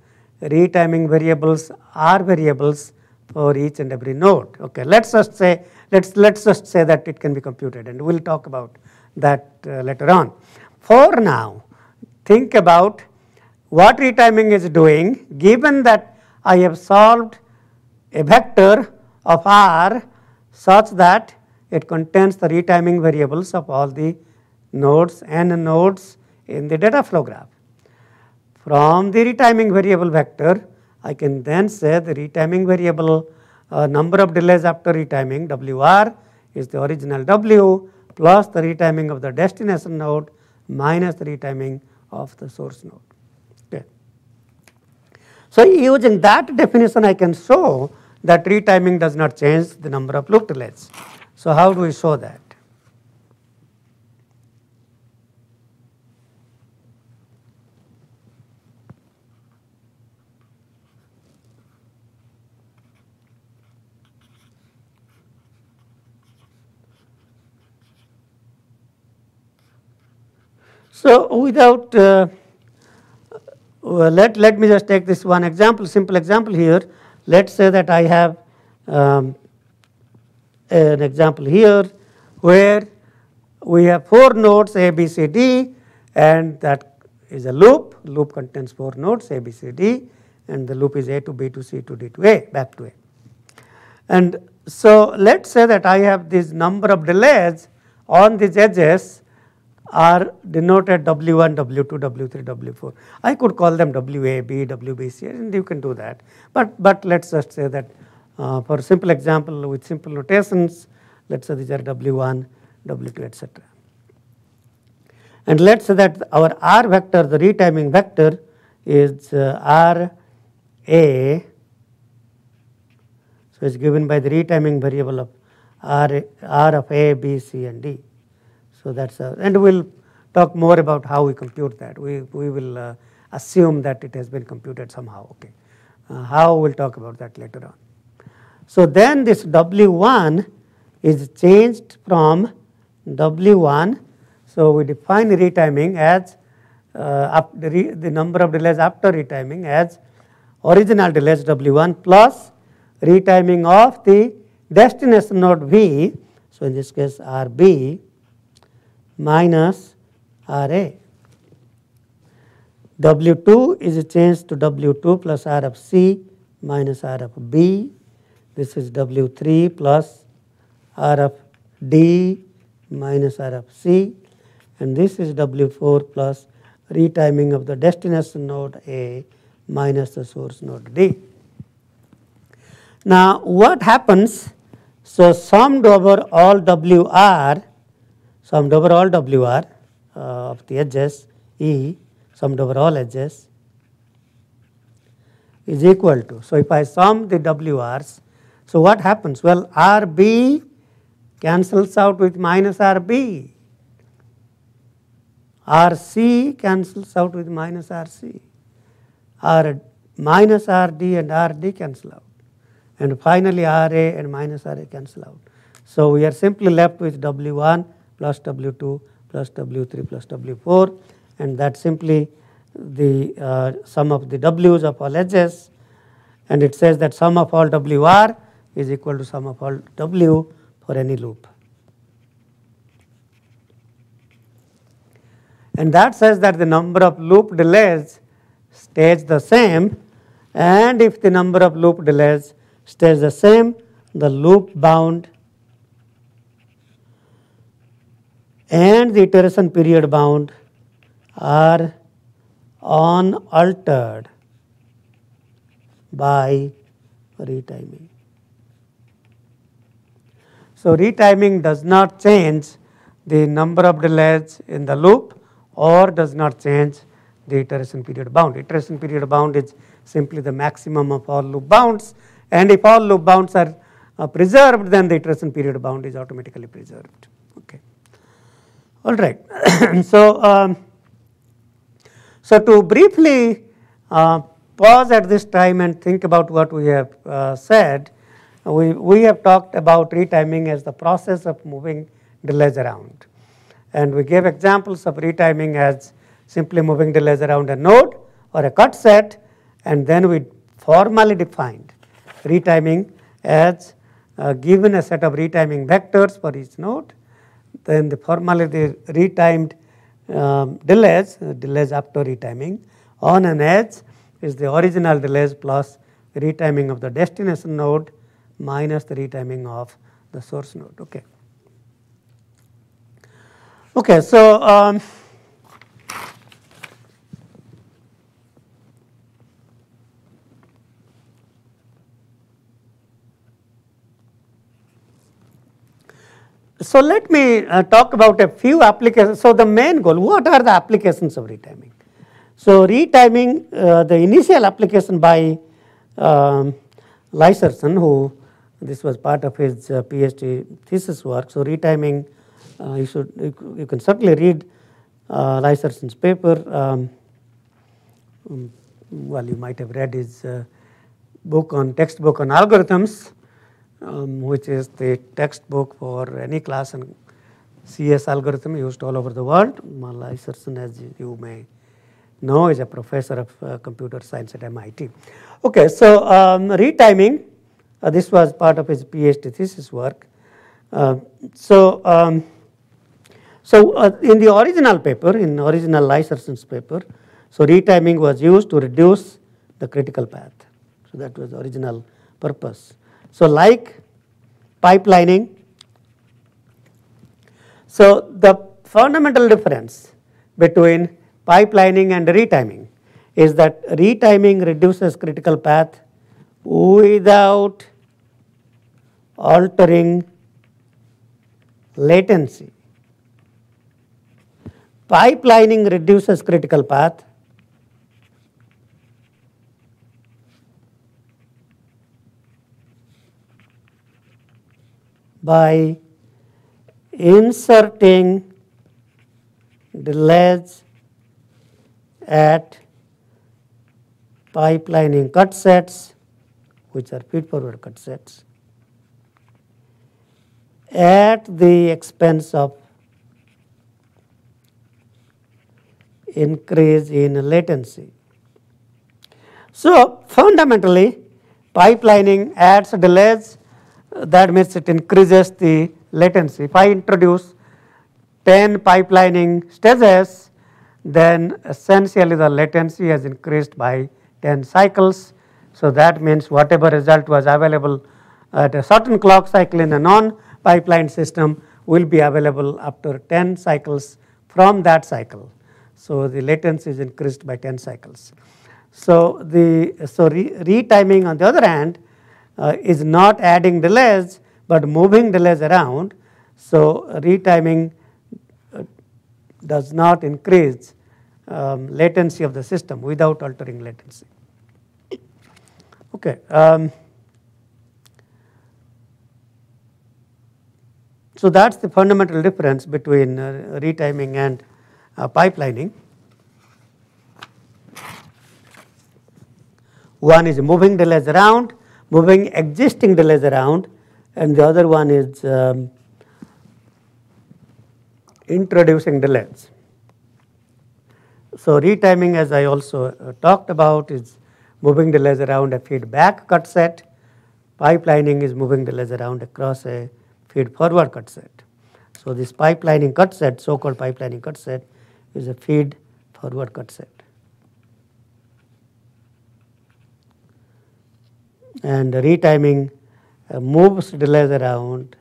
[SPEAKER 1] retiming variables r variables for each and every node. Okay, let us just say, let us let us just say that it can be computed and we will talk about that uh, later on. For now, think about what retiming is doing given that I have solved a vector of R such that it contains the retiming variables of all the nodes and nodes in the data flow graph. From the retiming variable vector, I can then say the retiming variable uh, number of delays after retiming WR is the original W plus the retiming of the destination node minus the retiming of the source node. Okay. So using that definition I can show that retiming does not change the number of loop delays. So how do we show that? So without, uh, well, let, let me just take this one example, simple example here. Let's say that I have um, an example here where we have four nodes A, B, C, D and that is a loop. Loop contains four nodes A, B, C, D and the loop is A to B to C to D to A, back to A. And so let us say that I have this number of delays on these edges are denoted W1, W2, W3, W4. I could call them WAB, WBC and you can do that. But, but let's just say that uh, for simple example with simple notations, let's say these are W1, W2, etc. And let's say that our R vector, the retiming vector is uh, R A, so it's given by the retiming variable of R, R of A, B, C and D. So that's a, uh, and we'll talk more about how we compute that. We, we will uh, assume that it has been computed somehow, okay. Uh, how we'll talk about that later on. So then this W1 is changed from W1. So we define retiming as uh, re, the number of delays after retiming as original delays W1 plus retiming of the destination node V. So in this case RB minus RA. W2 is changed to W2 plus R of C minus R of B. This is W3 plus R of D minus R of C and this is W4 plus retiming of the destination node A minus the source node D. Now what happens? So summed over all WR summed over all WR uh, of the edges E summed over all edges is equal to. So, if I sum the WRs, so what happens? Well, RB cancels out with minus RB, RC cancels out with minus RC, R minus RD and RD cancel out, and finally RA and minus RA cancel out. So, we are simply left with W1 plus W2 plus W3 plus W4 and that simply the uh, sum of the W's of all edges, and it says that sum of all WR is equal to sum of all W for any loop. And that says that the number of loop delays stays the same and if the number of loop delays stays the same the loop bound and the iteration period bound are unaltered by retiming. So, retiming does not change the number of delays in the loop or does not change the iteration period bound. Iteration period bound is simply the maximum of all loop bounds and if all loop bounds are uh, preserved then the iteration period bound is automatically preserved. All right. (coughs) so, um, so to briefly uh, pause at this time and think about what we have uh, said, we, we have talked about retiming as the process of moving delays around. And we gave examples of retiming as simply moving delays around a node or a cut set, and then we formally defined retiming as uh, given a set of retiming vectors for each node then the formally the retimed um, delays, uh, delays after retiming on an edge is the original delays plus retiming of the destination node minus the retiming of the source node. Okay. Okay, so um, So let me uh, talk about a few applications. So the main goal, what are the applications of retiming? So retiming, uh, the initial application by um, Lyserson, who this was part of his uh, PhD thesis work. So retiming, uh, you should you, you, can certainly read uh, Lyserson's paper. Um, um well, you might have read his uh, book on textbook on algorithms um, which is the textbook for any class in CS algorithm used all over the world. Malai Sarsan, as you may know, is a professor of uh, computer science at MIT. Okay, so um, retiming, uh, this was part of his PhD thesis work. Uh, so, um, so uh, in the original paper, in original Lysersen's paper, so retiming was used to reduce the critical path. So that was the original purpose. So, like pipelining, so the fundamental difference between pipelining and retiming is that retiming reduces critical path without altering latency. Pipelining reduces critical path by inserting the ledge at pipelining cut sets, which are feed cut sets, at the expense of increase in latency. So, fundamentally, pipelining adds delays that means it increases the latency. If I introduce 10 pipelining stages, then essentially the latency has increased by 10 cycles. So that means whatever result was available at a certain clock cycle in a non-pipeline system will be available after 10 cycles from that cycle. So the latency is increased by 10 cycles. So the so re, retiming on the other hand uh, is not adding delays but moving delays around. So, uh, retiming uh, does not increase um, latency of the system without altering latency. Okay. Um, so that's the fundamental difference between uh, retiming and uh, pipelining. One is moving delays around moving existing delays around and the other one is um, introducing delays. So retiming as I also uh, talked about is moving delays around a feedback cut set. Pipelining is moving delays around across a feed forward cut set. So this pipelining cut set, so called pipelining cut set is a feed forward cut set. and retiming uh, moves delays around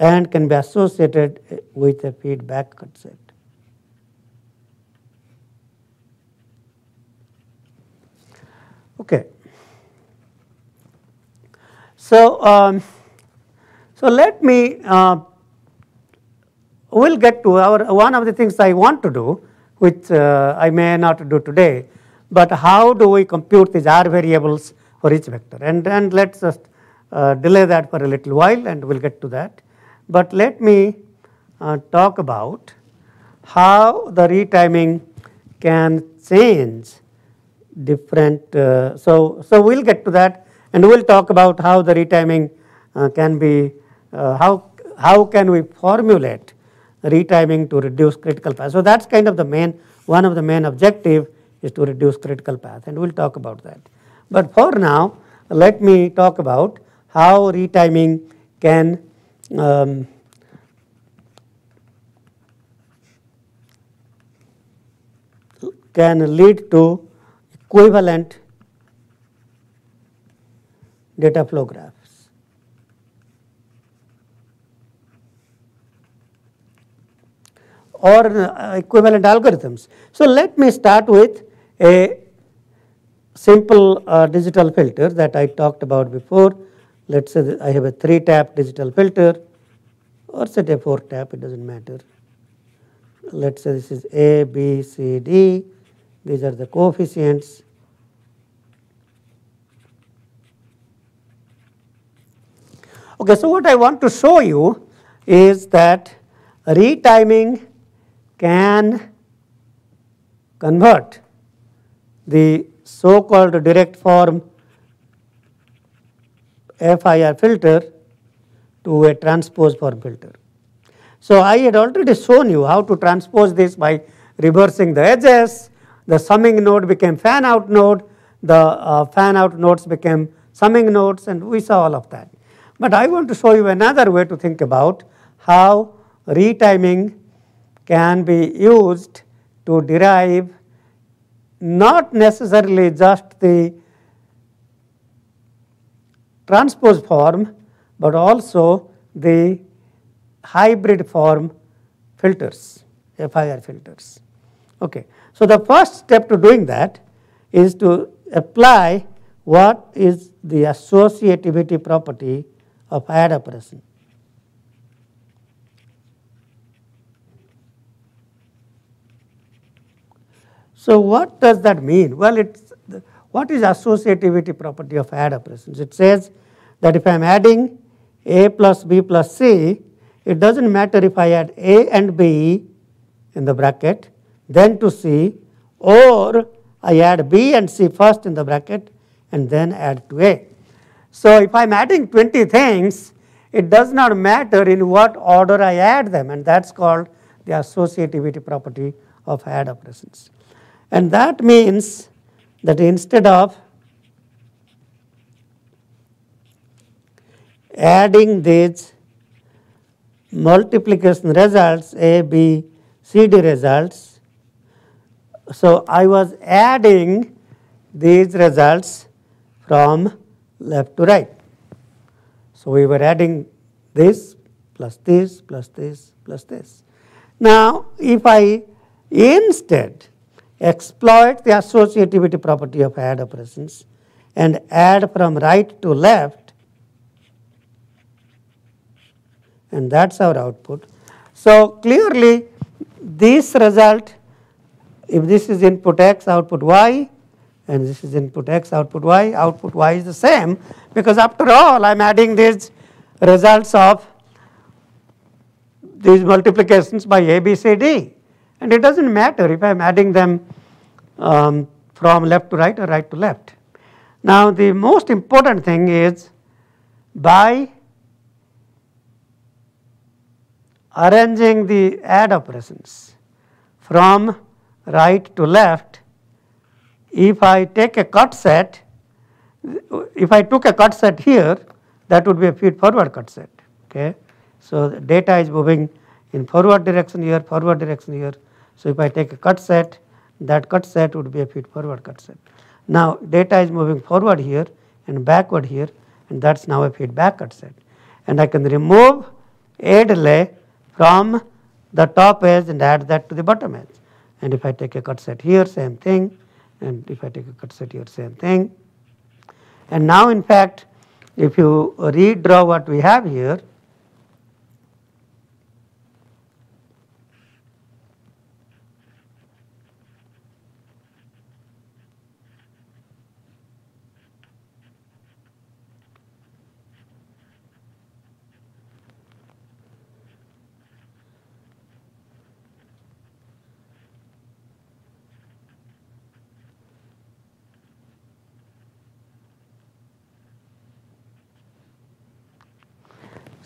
[SPEAKER 1] and can be associated uh, with a feedback concept. Okay. So, um, so let me, uh, we'll get to our, one of the things I want to do which uh, I may not do today, but how do we compute these R variables for each vector? And, and let's just uh, delay that for a little while and we'll get to that. But let me uh, talk about how the retiming can change different, uh, so, so we'll get to that and we'll talk about how the retiming uh, can be, uh, how, how can we formulate retiming to reduce critical path. So that's kind of the main, one of the main objective is to reduce critical path and we'll talk about that. But for now, let me talk about how retiming can um, can lead to equivalent data flow graph. or uh, equivalent algorithms. So let me start with a simple uh, digital filter that I talked about before. Let us say I have a 3 tap digital filter or set a 4 tap it does not matter. Let us say this is A, B, C, D these are the coefficients. Okay, so what I want to show you is that retiming can convert the so called direct form FIR filter to a transpose form filter. So, I had already shown you how to transpose this by reversing the edges, the summing node became fan out node, the uh, fan out nodes became summing nodes and we saw all of that. But I want to show you another way to think about how retiming can be used to derive not necessarily just the transpose form but also the hybrid form filters, FIR filters. Okay. So, the first step to doing that is to apply what is the associativity property of ad operation. So what does that mean? Well, it's what is associativity property of add operations? It says that if I am adding A plus B plus C, it does not matter if I add A and B in the bracket, then to C or I add B and C first in the bracket and then add to A. So if I am adding 20 things, it does not matter in what order I add them and that is called the associativity property of add operations and that means that instead of adding these multiplication results A, B, C, D results. So, I was adding these results from left to right. So, we were adding this plus this plus this plus this. Now, if I instead exploit the associativity property of add operations and add from right to left and that's our output. So clearly this result if this is input x output y and this is input x output y output y is the same because after all I am adding these results of these multiplications by a b c d and it does not matter if I am adding them um, from left to right or right to left. Now the most important thing is by arranging the add operations from right to left, if I take a cut set, if I took a cut set here, that would be a feed forward cut set. Okay, so data is moving in forward direction here, forward direction here, so, if I take a cut set that cut set would be a feed forward cut set. Now, data is moving forward here and backward here and that is now a feedback cut set and I can remove a delay from the top edge and add that to the bottom edge and if I take a cut set here same thing and if I take a cut set here same thing and now in fact if you redraw what we have here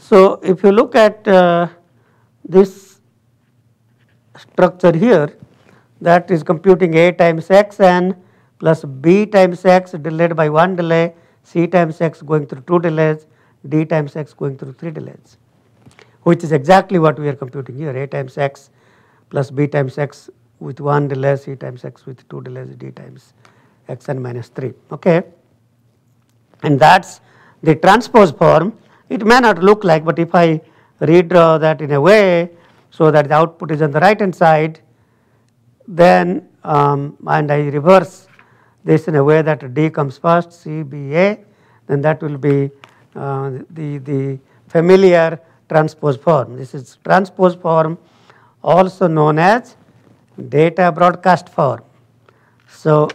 [SPEAKER 1] So, if you look at uh, this structure here that is computing A times x and plus B times x delayed by 1 delay, C times x going through 2 delays, D times x going through 3 delays which is exactly what we are computing here A times x plus B times x with 1 delay, C times x with 2 delays, D times x and minus 3 okay. And that is the transpose form it may not look like, but if I redraw that in a way so that the output is on the right hand side, then um, and I reverse this in a way that D comes first, C, B, A, then that will be uh, the, the familiar transpose form. This is transpose form also known as data broadcast form. So,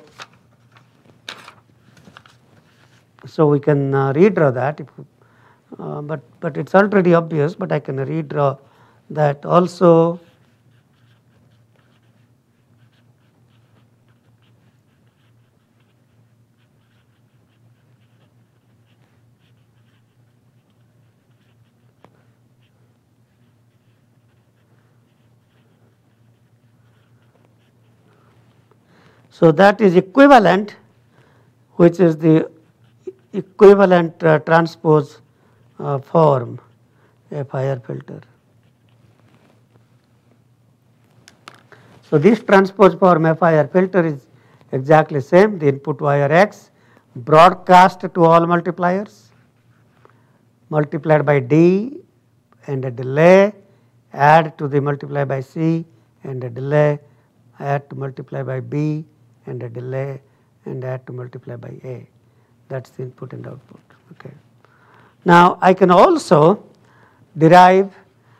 [SPEAKER 1] so we can uh, redraw that if uh, but, but it is already obvious, but I can redraw that also So, that is equivalent which is the equivalent uh, transpose uh, form a fire filter. So, this transpose form a fire filter is exactly same the input wire x broadcast to all multipliers multiplied by d and a delay add to the multiply by c and a delay add to multiply by b and a delay and add to multiply by a that is the input and output. Okay. Now, I can also derive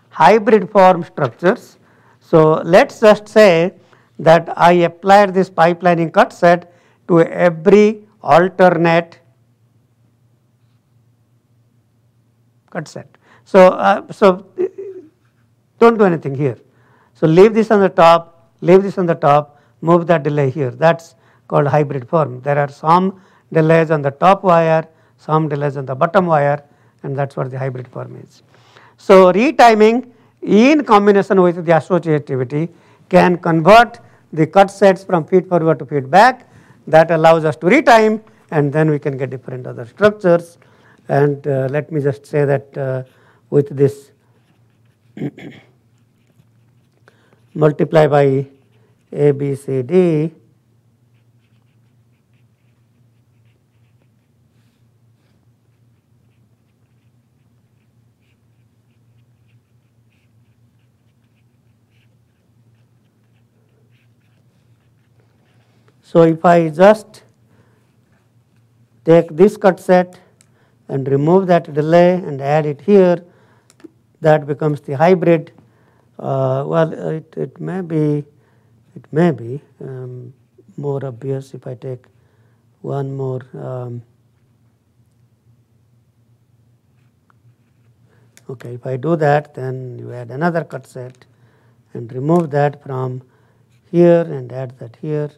[SPEAKER 1] hybrid form structures. So, let us just say that I apply this pipelining cut set to every alternate cut set. So, uh, so don't do anything here. So, leave this on the top, leave this on the top, move that delay here. That's called hybrid form. There are some delays on the top wire, some delays on the bottom wire, and that is what the hybrid form is. So, retiming in combination with the associativity can convert the cut sets from feed forward to feed back that allows us to retime and then we can get different other structures and uh, let me just say that uh, with this (coughs) multiply by a b c d So if I just take this cut set and remove that delay and add it here, that becomes the hybrid. Uh, well, it, it may be, it may be um, more obvious if I take one more um, okay if I do that then you add another cut set and remove that from here and add that here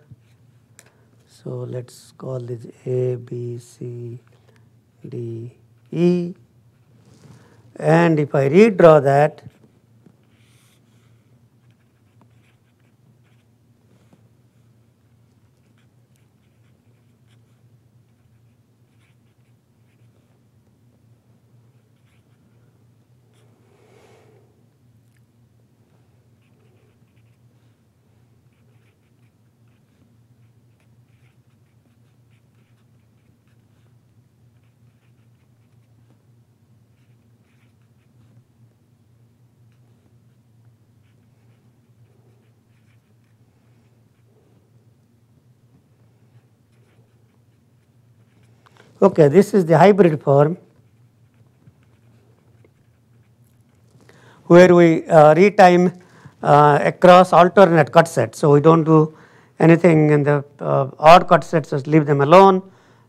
[SPEAKER 1] so let's call this A, B, C, D, E and if I redraw that Okay, this is the hybrid form where we uh, retime uh, across alternate cut sets. So, we do not do anything in the uh, odd cut sets just leave them alone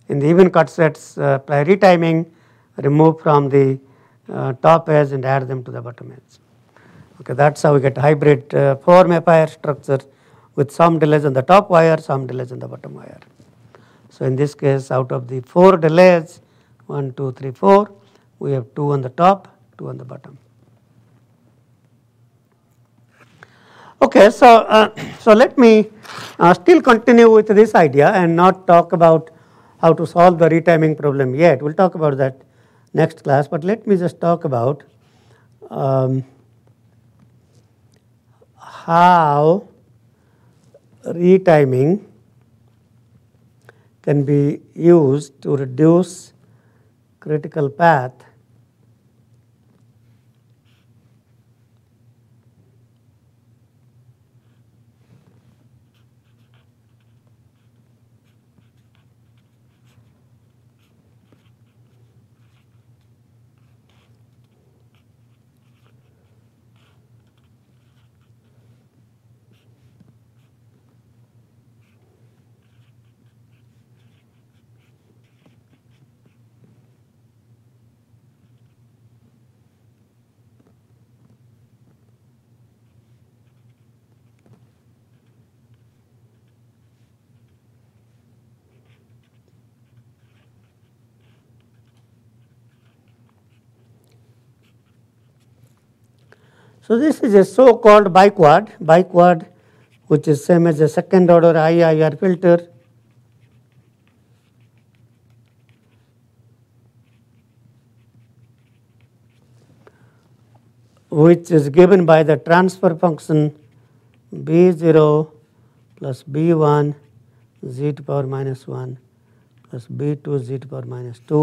[SPEAKER 1] in the even cut sets uh, retiming remove from the uh, top edge and add them to the bottom edge. Okay, that is how we get hybrid uh, form FIR structure with some delays on the top wire some delays on the bottom wire. So in this case out of the 4 delays 1, 2, 3, 4 we have 2 on the top, 2 on the bottom. Okay, so, uh, so let me uh, still continue with this idea and not talk about how to solve the retiming problem yet. We'll talk about that next class, but let me just talk about um, how retiming can be used to reduce critical path So this is a so-called bicquad, bicquad which is same as a second order IIR filter. which is given by the transfer function b0 plus b1 z to power minus 1 plus b2 z to power minus 2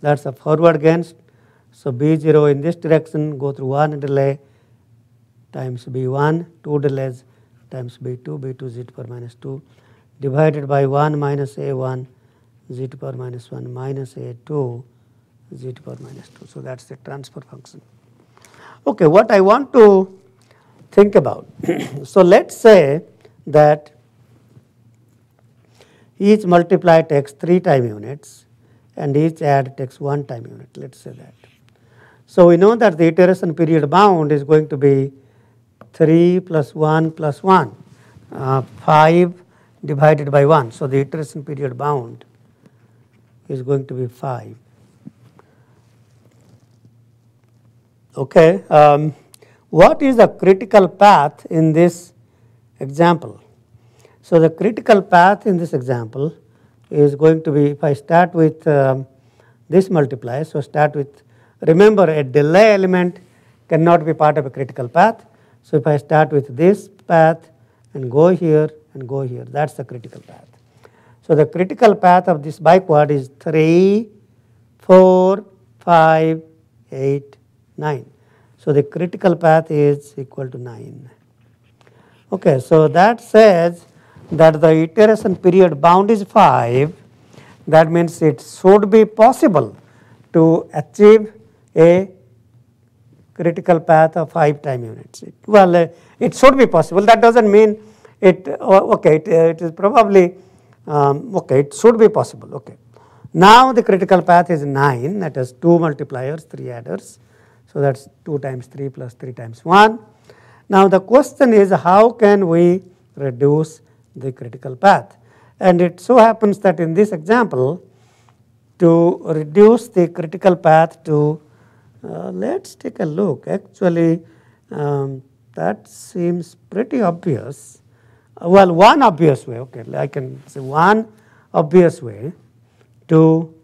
[SPEAKER 1] that is a forward gain. So, b0 in this direction go through one delay times b1 2 delays times b2 b2 z to power minus 2 divided by 1 minus a1 z to power minus 1 minus a2 z to power minus 2. So, that is the transfer function. Okay, what I want to think about. (coughs) so, let us say that each multiply takes 3 time units and each add takes 1 time unit, let us say that. So, we know that the iteration period bound is going to be 3 plus 1 plus 1, uh, 5 divided by 1. So the iteration period bound is going to be 5. Okay, um, what is the critical path in this example? So the critical path in this example is going to be if I start with um, this multiply, so start with remember a delay element cannot be part of a critical path so, if I start with this path and go here and go here, that is the critical path. So, the critical path of this quad is 3, 4, 5, 8, 9. So, the critical path is equal to 9. Okay, so that says that the iteration period bound is 5 that means it should be possible to achieve a critical path of 5 time units. It, well, uh, it should be possible. That does not mean it, uh, okay, it, uh, it is probably, um, okay, it should be possible, okay. Now the critical path is 9, that is 2 multipliers, 3 adders. So that is 2 times 3 plus 3 times 1. Now the question is how can we reduce the critical path? And it so happens that in this example, to reduce the critical path to uh, let's take a look. Actually, um, that seems pretty obvious. Well, one obvious way, okay, I can say one obvious way to,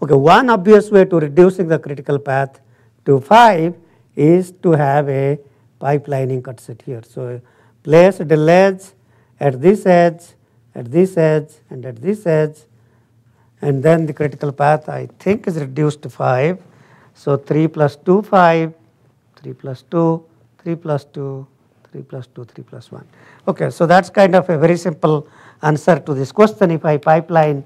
[SPEAKER 1] okay, one obvious way to reducing the critical path to 5 is to have a pipelining cut set here. So, place the ledge at this edge, at this edge, and at this edge, and then the critical path I think is reduced to 5. So 3 plus 2, 5, 3 plus 2, 3 plus 2, 3 plus 2, 3 plus 1. Okay, so that's kind of a very simple answer to this question. If I pipeline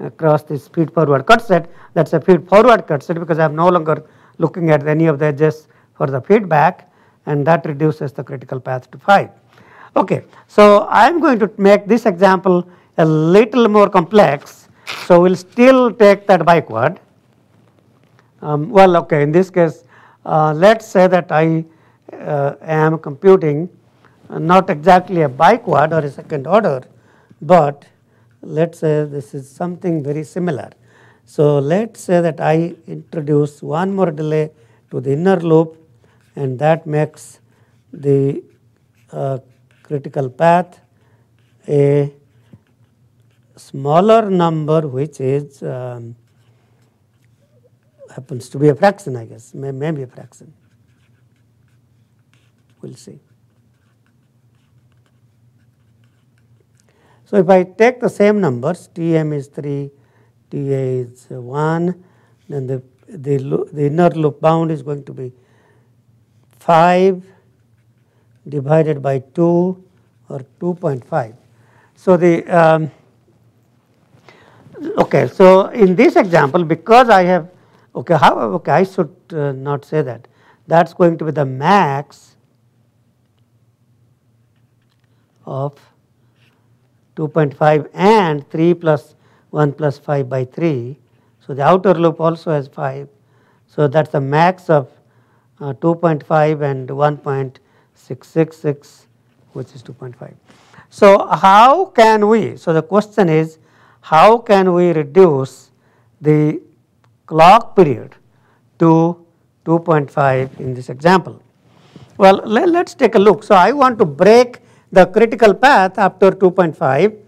[SPEAKER 1] across this feed forward cut set, that's a feed forward cut set because I'm no longer looking at any of the edges for the feedback and that reduces the critical path to 5. Okay, so I'm going to make this example a little more complex so we'll still take that backward. Um, well, okay, in this case, uh, let's say that I uh, am computing uh, not exactly a backward or a second order, but let's say this is something very similar. So let's say that I introduce one more delay to the inner loop and that makes the uh, critical path a smaller number which is um, happens to be a fraction I guess may, be a fraction we'll see so if I take the same numbers Tm is 3 Ta is 1 then the the, the inner loop bound is going to be 5 divided by 2 or 2.5 so the um, okay, so in this example because I have, okay, how, okay, I should uh, not say that. That's going to be the max of 2.5 and 3 plus 1 plus 5 by 3. So the outer loop also has 5. So that's the max of uh, 2.5 and 1.666 which is 2.5. So how can we, so the question is how can we reduce the clock period to 2.5 in this example. Well, let, us take a look. So, I want to break the critical path after 2.5.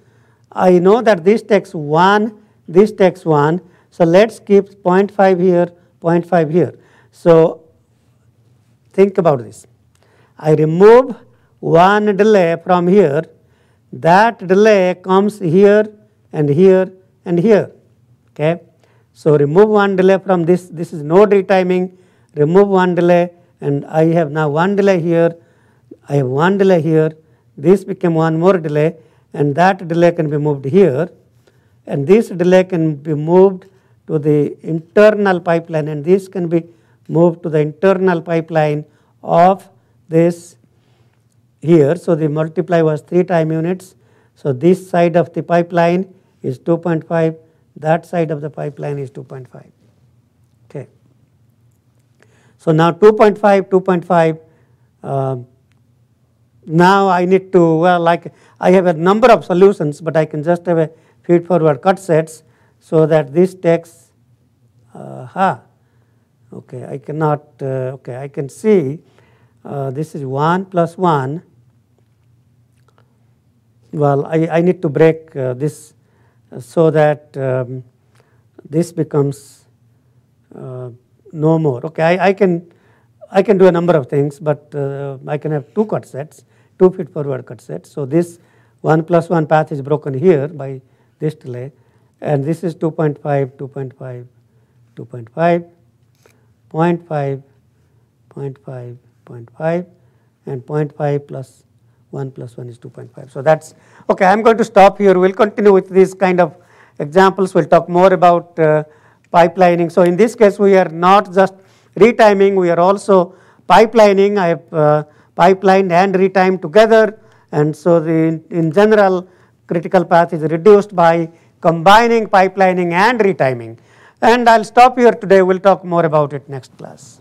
[SPEAKER 1] I know that this takes 1, this takes 1. So, let us keep 0.5 here, 0.5 here. So, think about this. I remove one delay from here, that delay comes here and here and here. Okay. So, remove one delay from this, this is node retiming, remove one delay and I have now one delay here, I have one delay here, this became one more delay and that delay can be moved here and this delay can be moved to the internal pipeline and this can be moved to the internal pipeline of this here. So, the multiply was 3 time units. So, this side of the pipeline is 2.5, that side of the pipeline is 2.5. Okay. So now 2.5, 2.5, uh, um, now I need to, well, like I have a number of solutions, but I can just have a feed forward cut sets so that this takes, uh, ha, okay, I cannot, uh, okay, I can see uh, this is 1 plus 1. Well, I, I need to break uh, this so that um, this becomes uh, no more. Okay, I, I, can I can do a number of things, but uh, I can have two cut sets, two feet forward cut sets. So this one plus one path is broken here by this delay, and this is 2.5, 2.5, 2.5, 0.5, 0.5, 0.5, and 0.5 plus 1 plus 1 is 2.5. So that's okay. I'm going to stop here. We'll continue with these kind of examples. We'll talk more about uh, pipelining. So in this case, we are not just retiming, we are also pipelining. I have uh, pipelined and retimed together. And so the, in general, critical path is reduced by combining pipelining and retiming. And I'll stop here today. We'll talk more about it next class.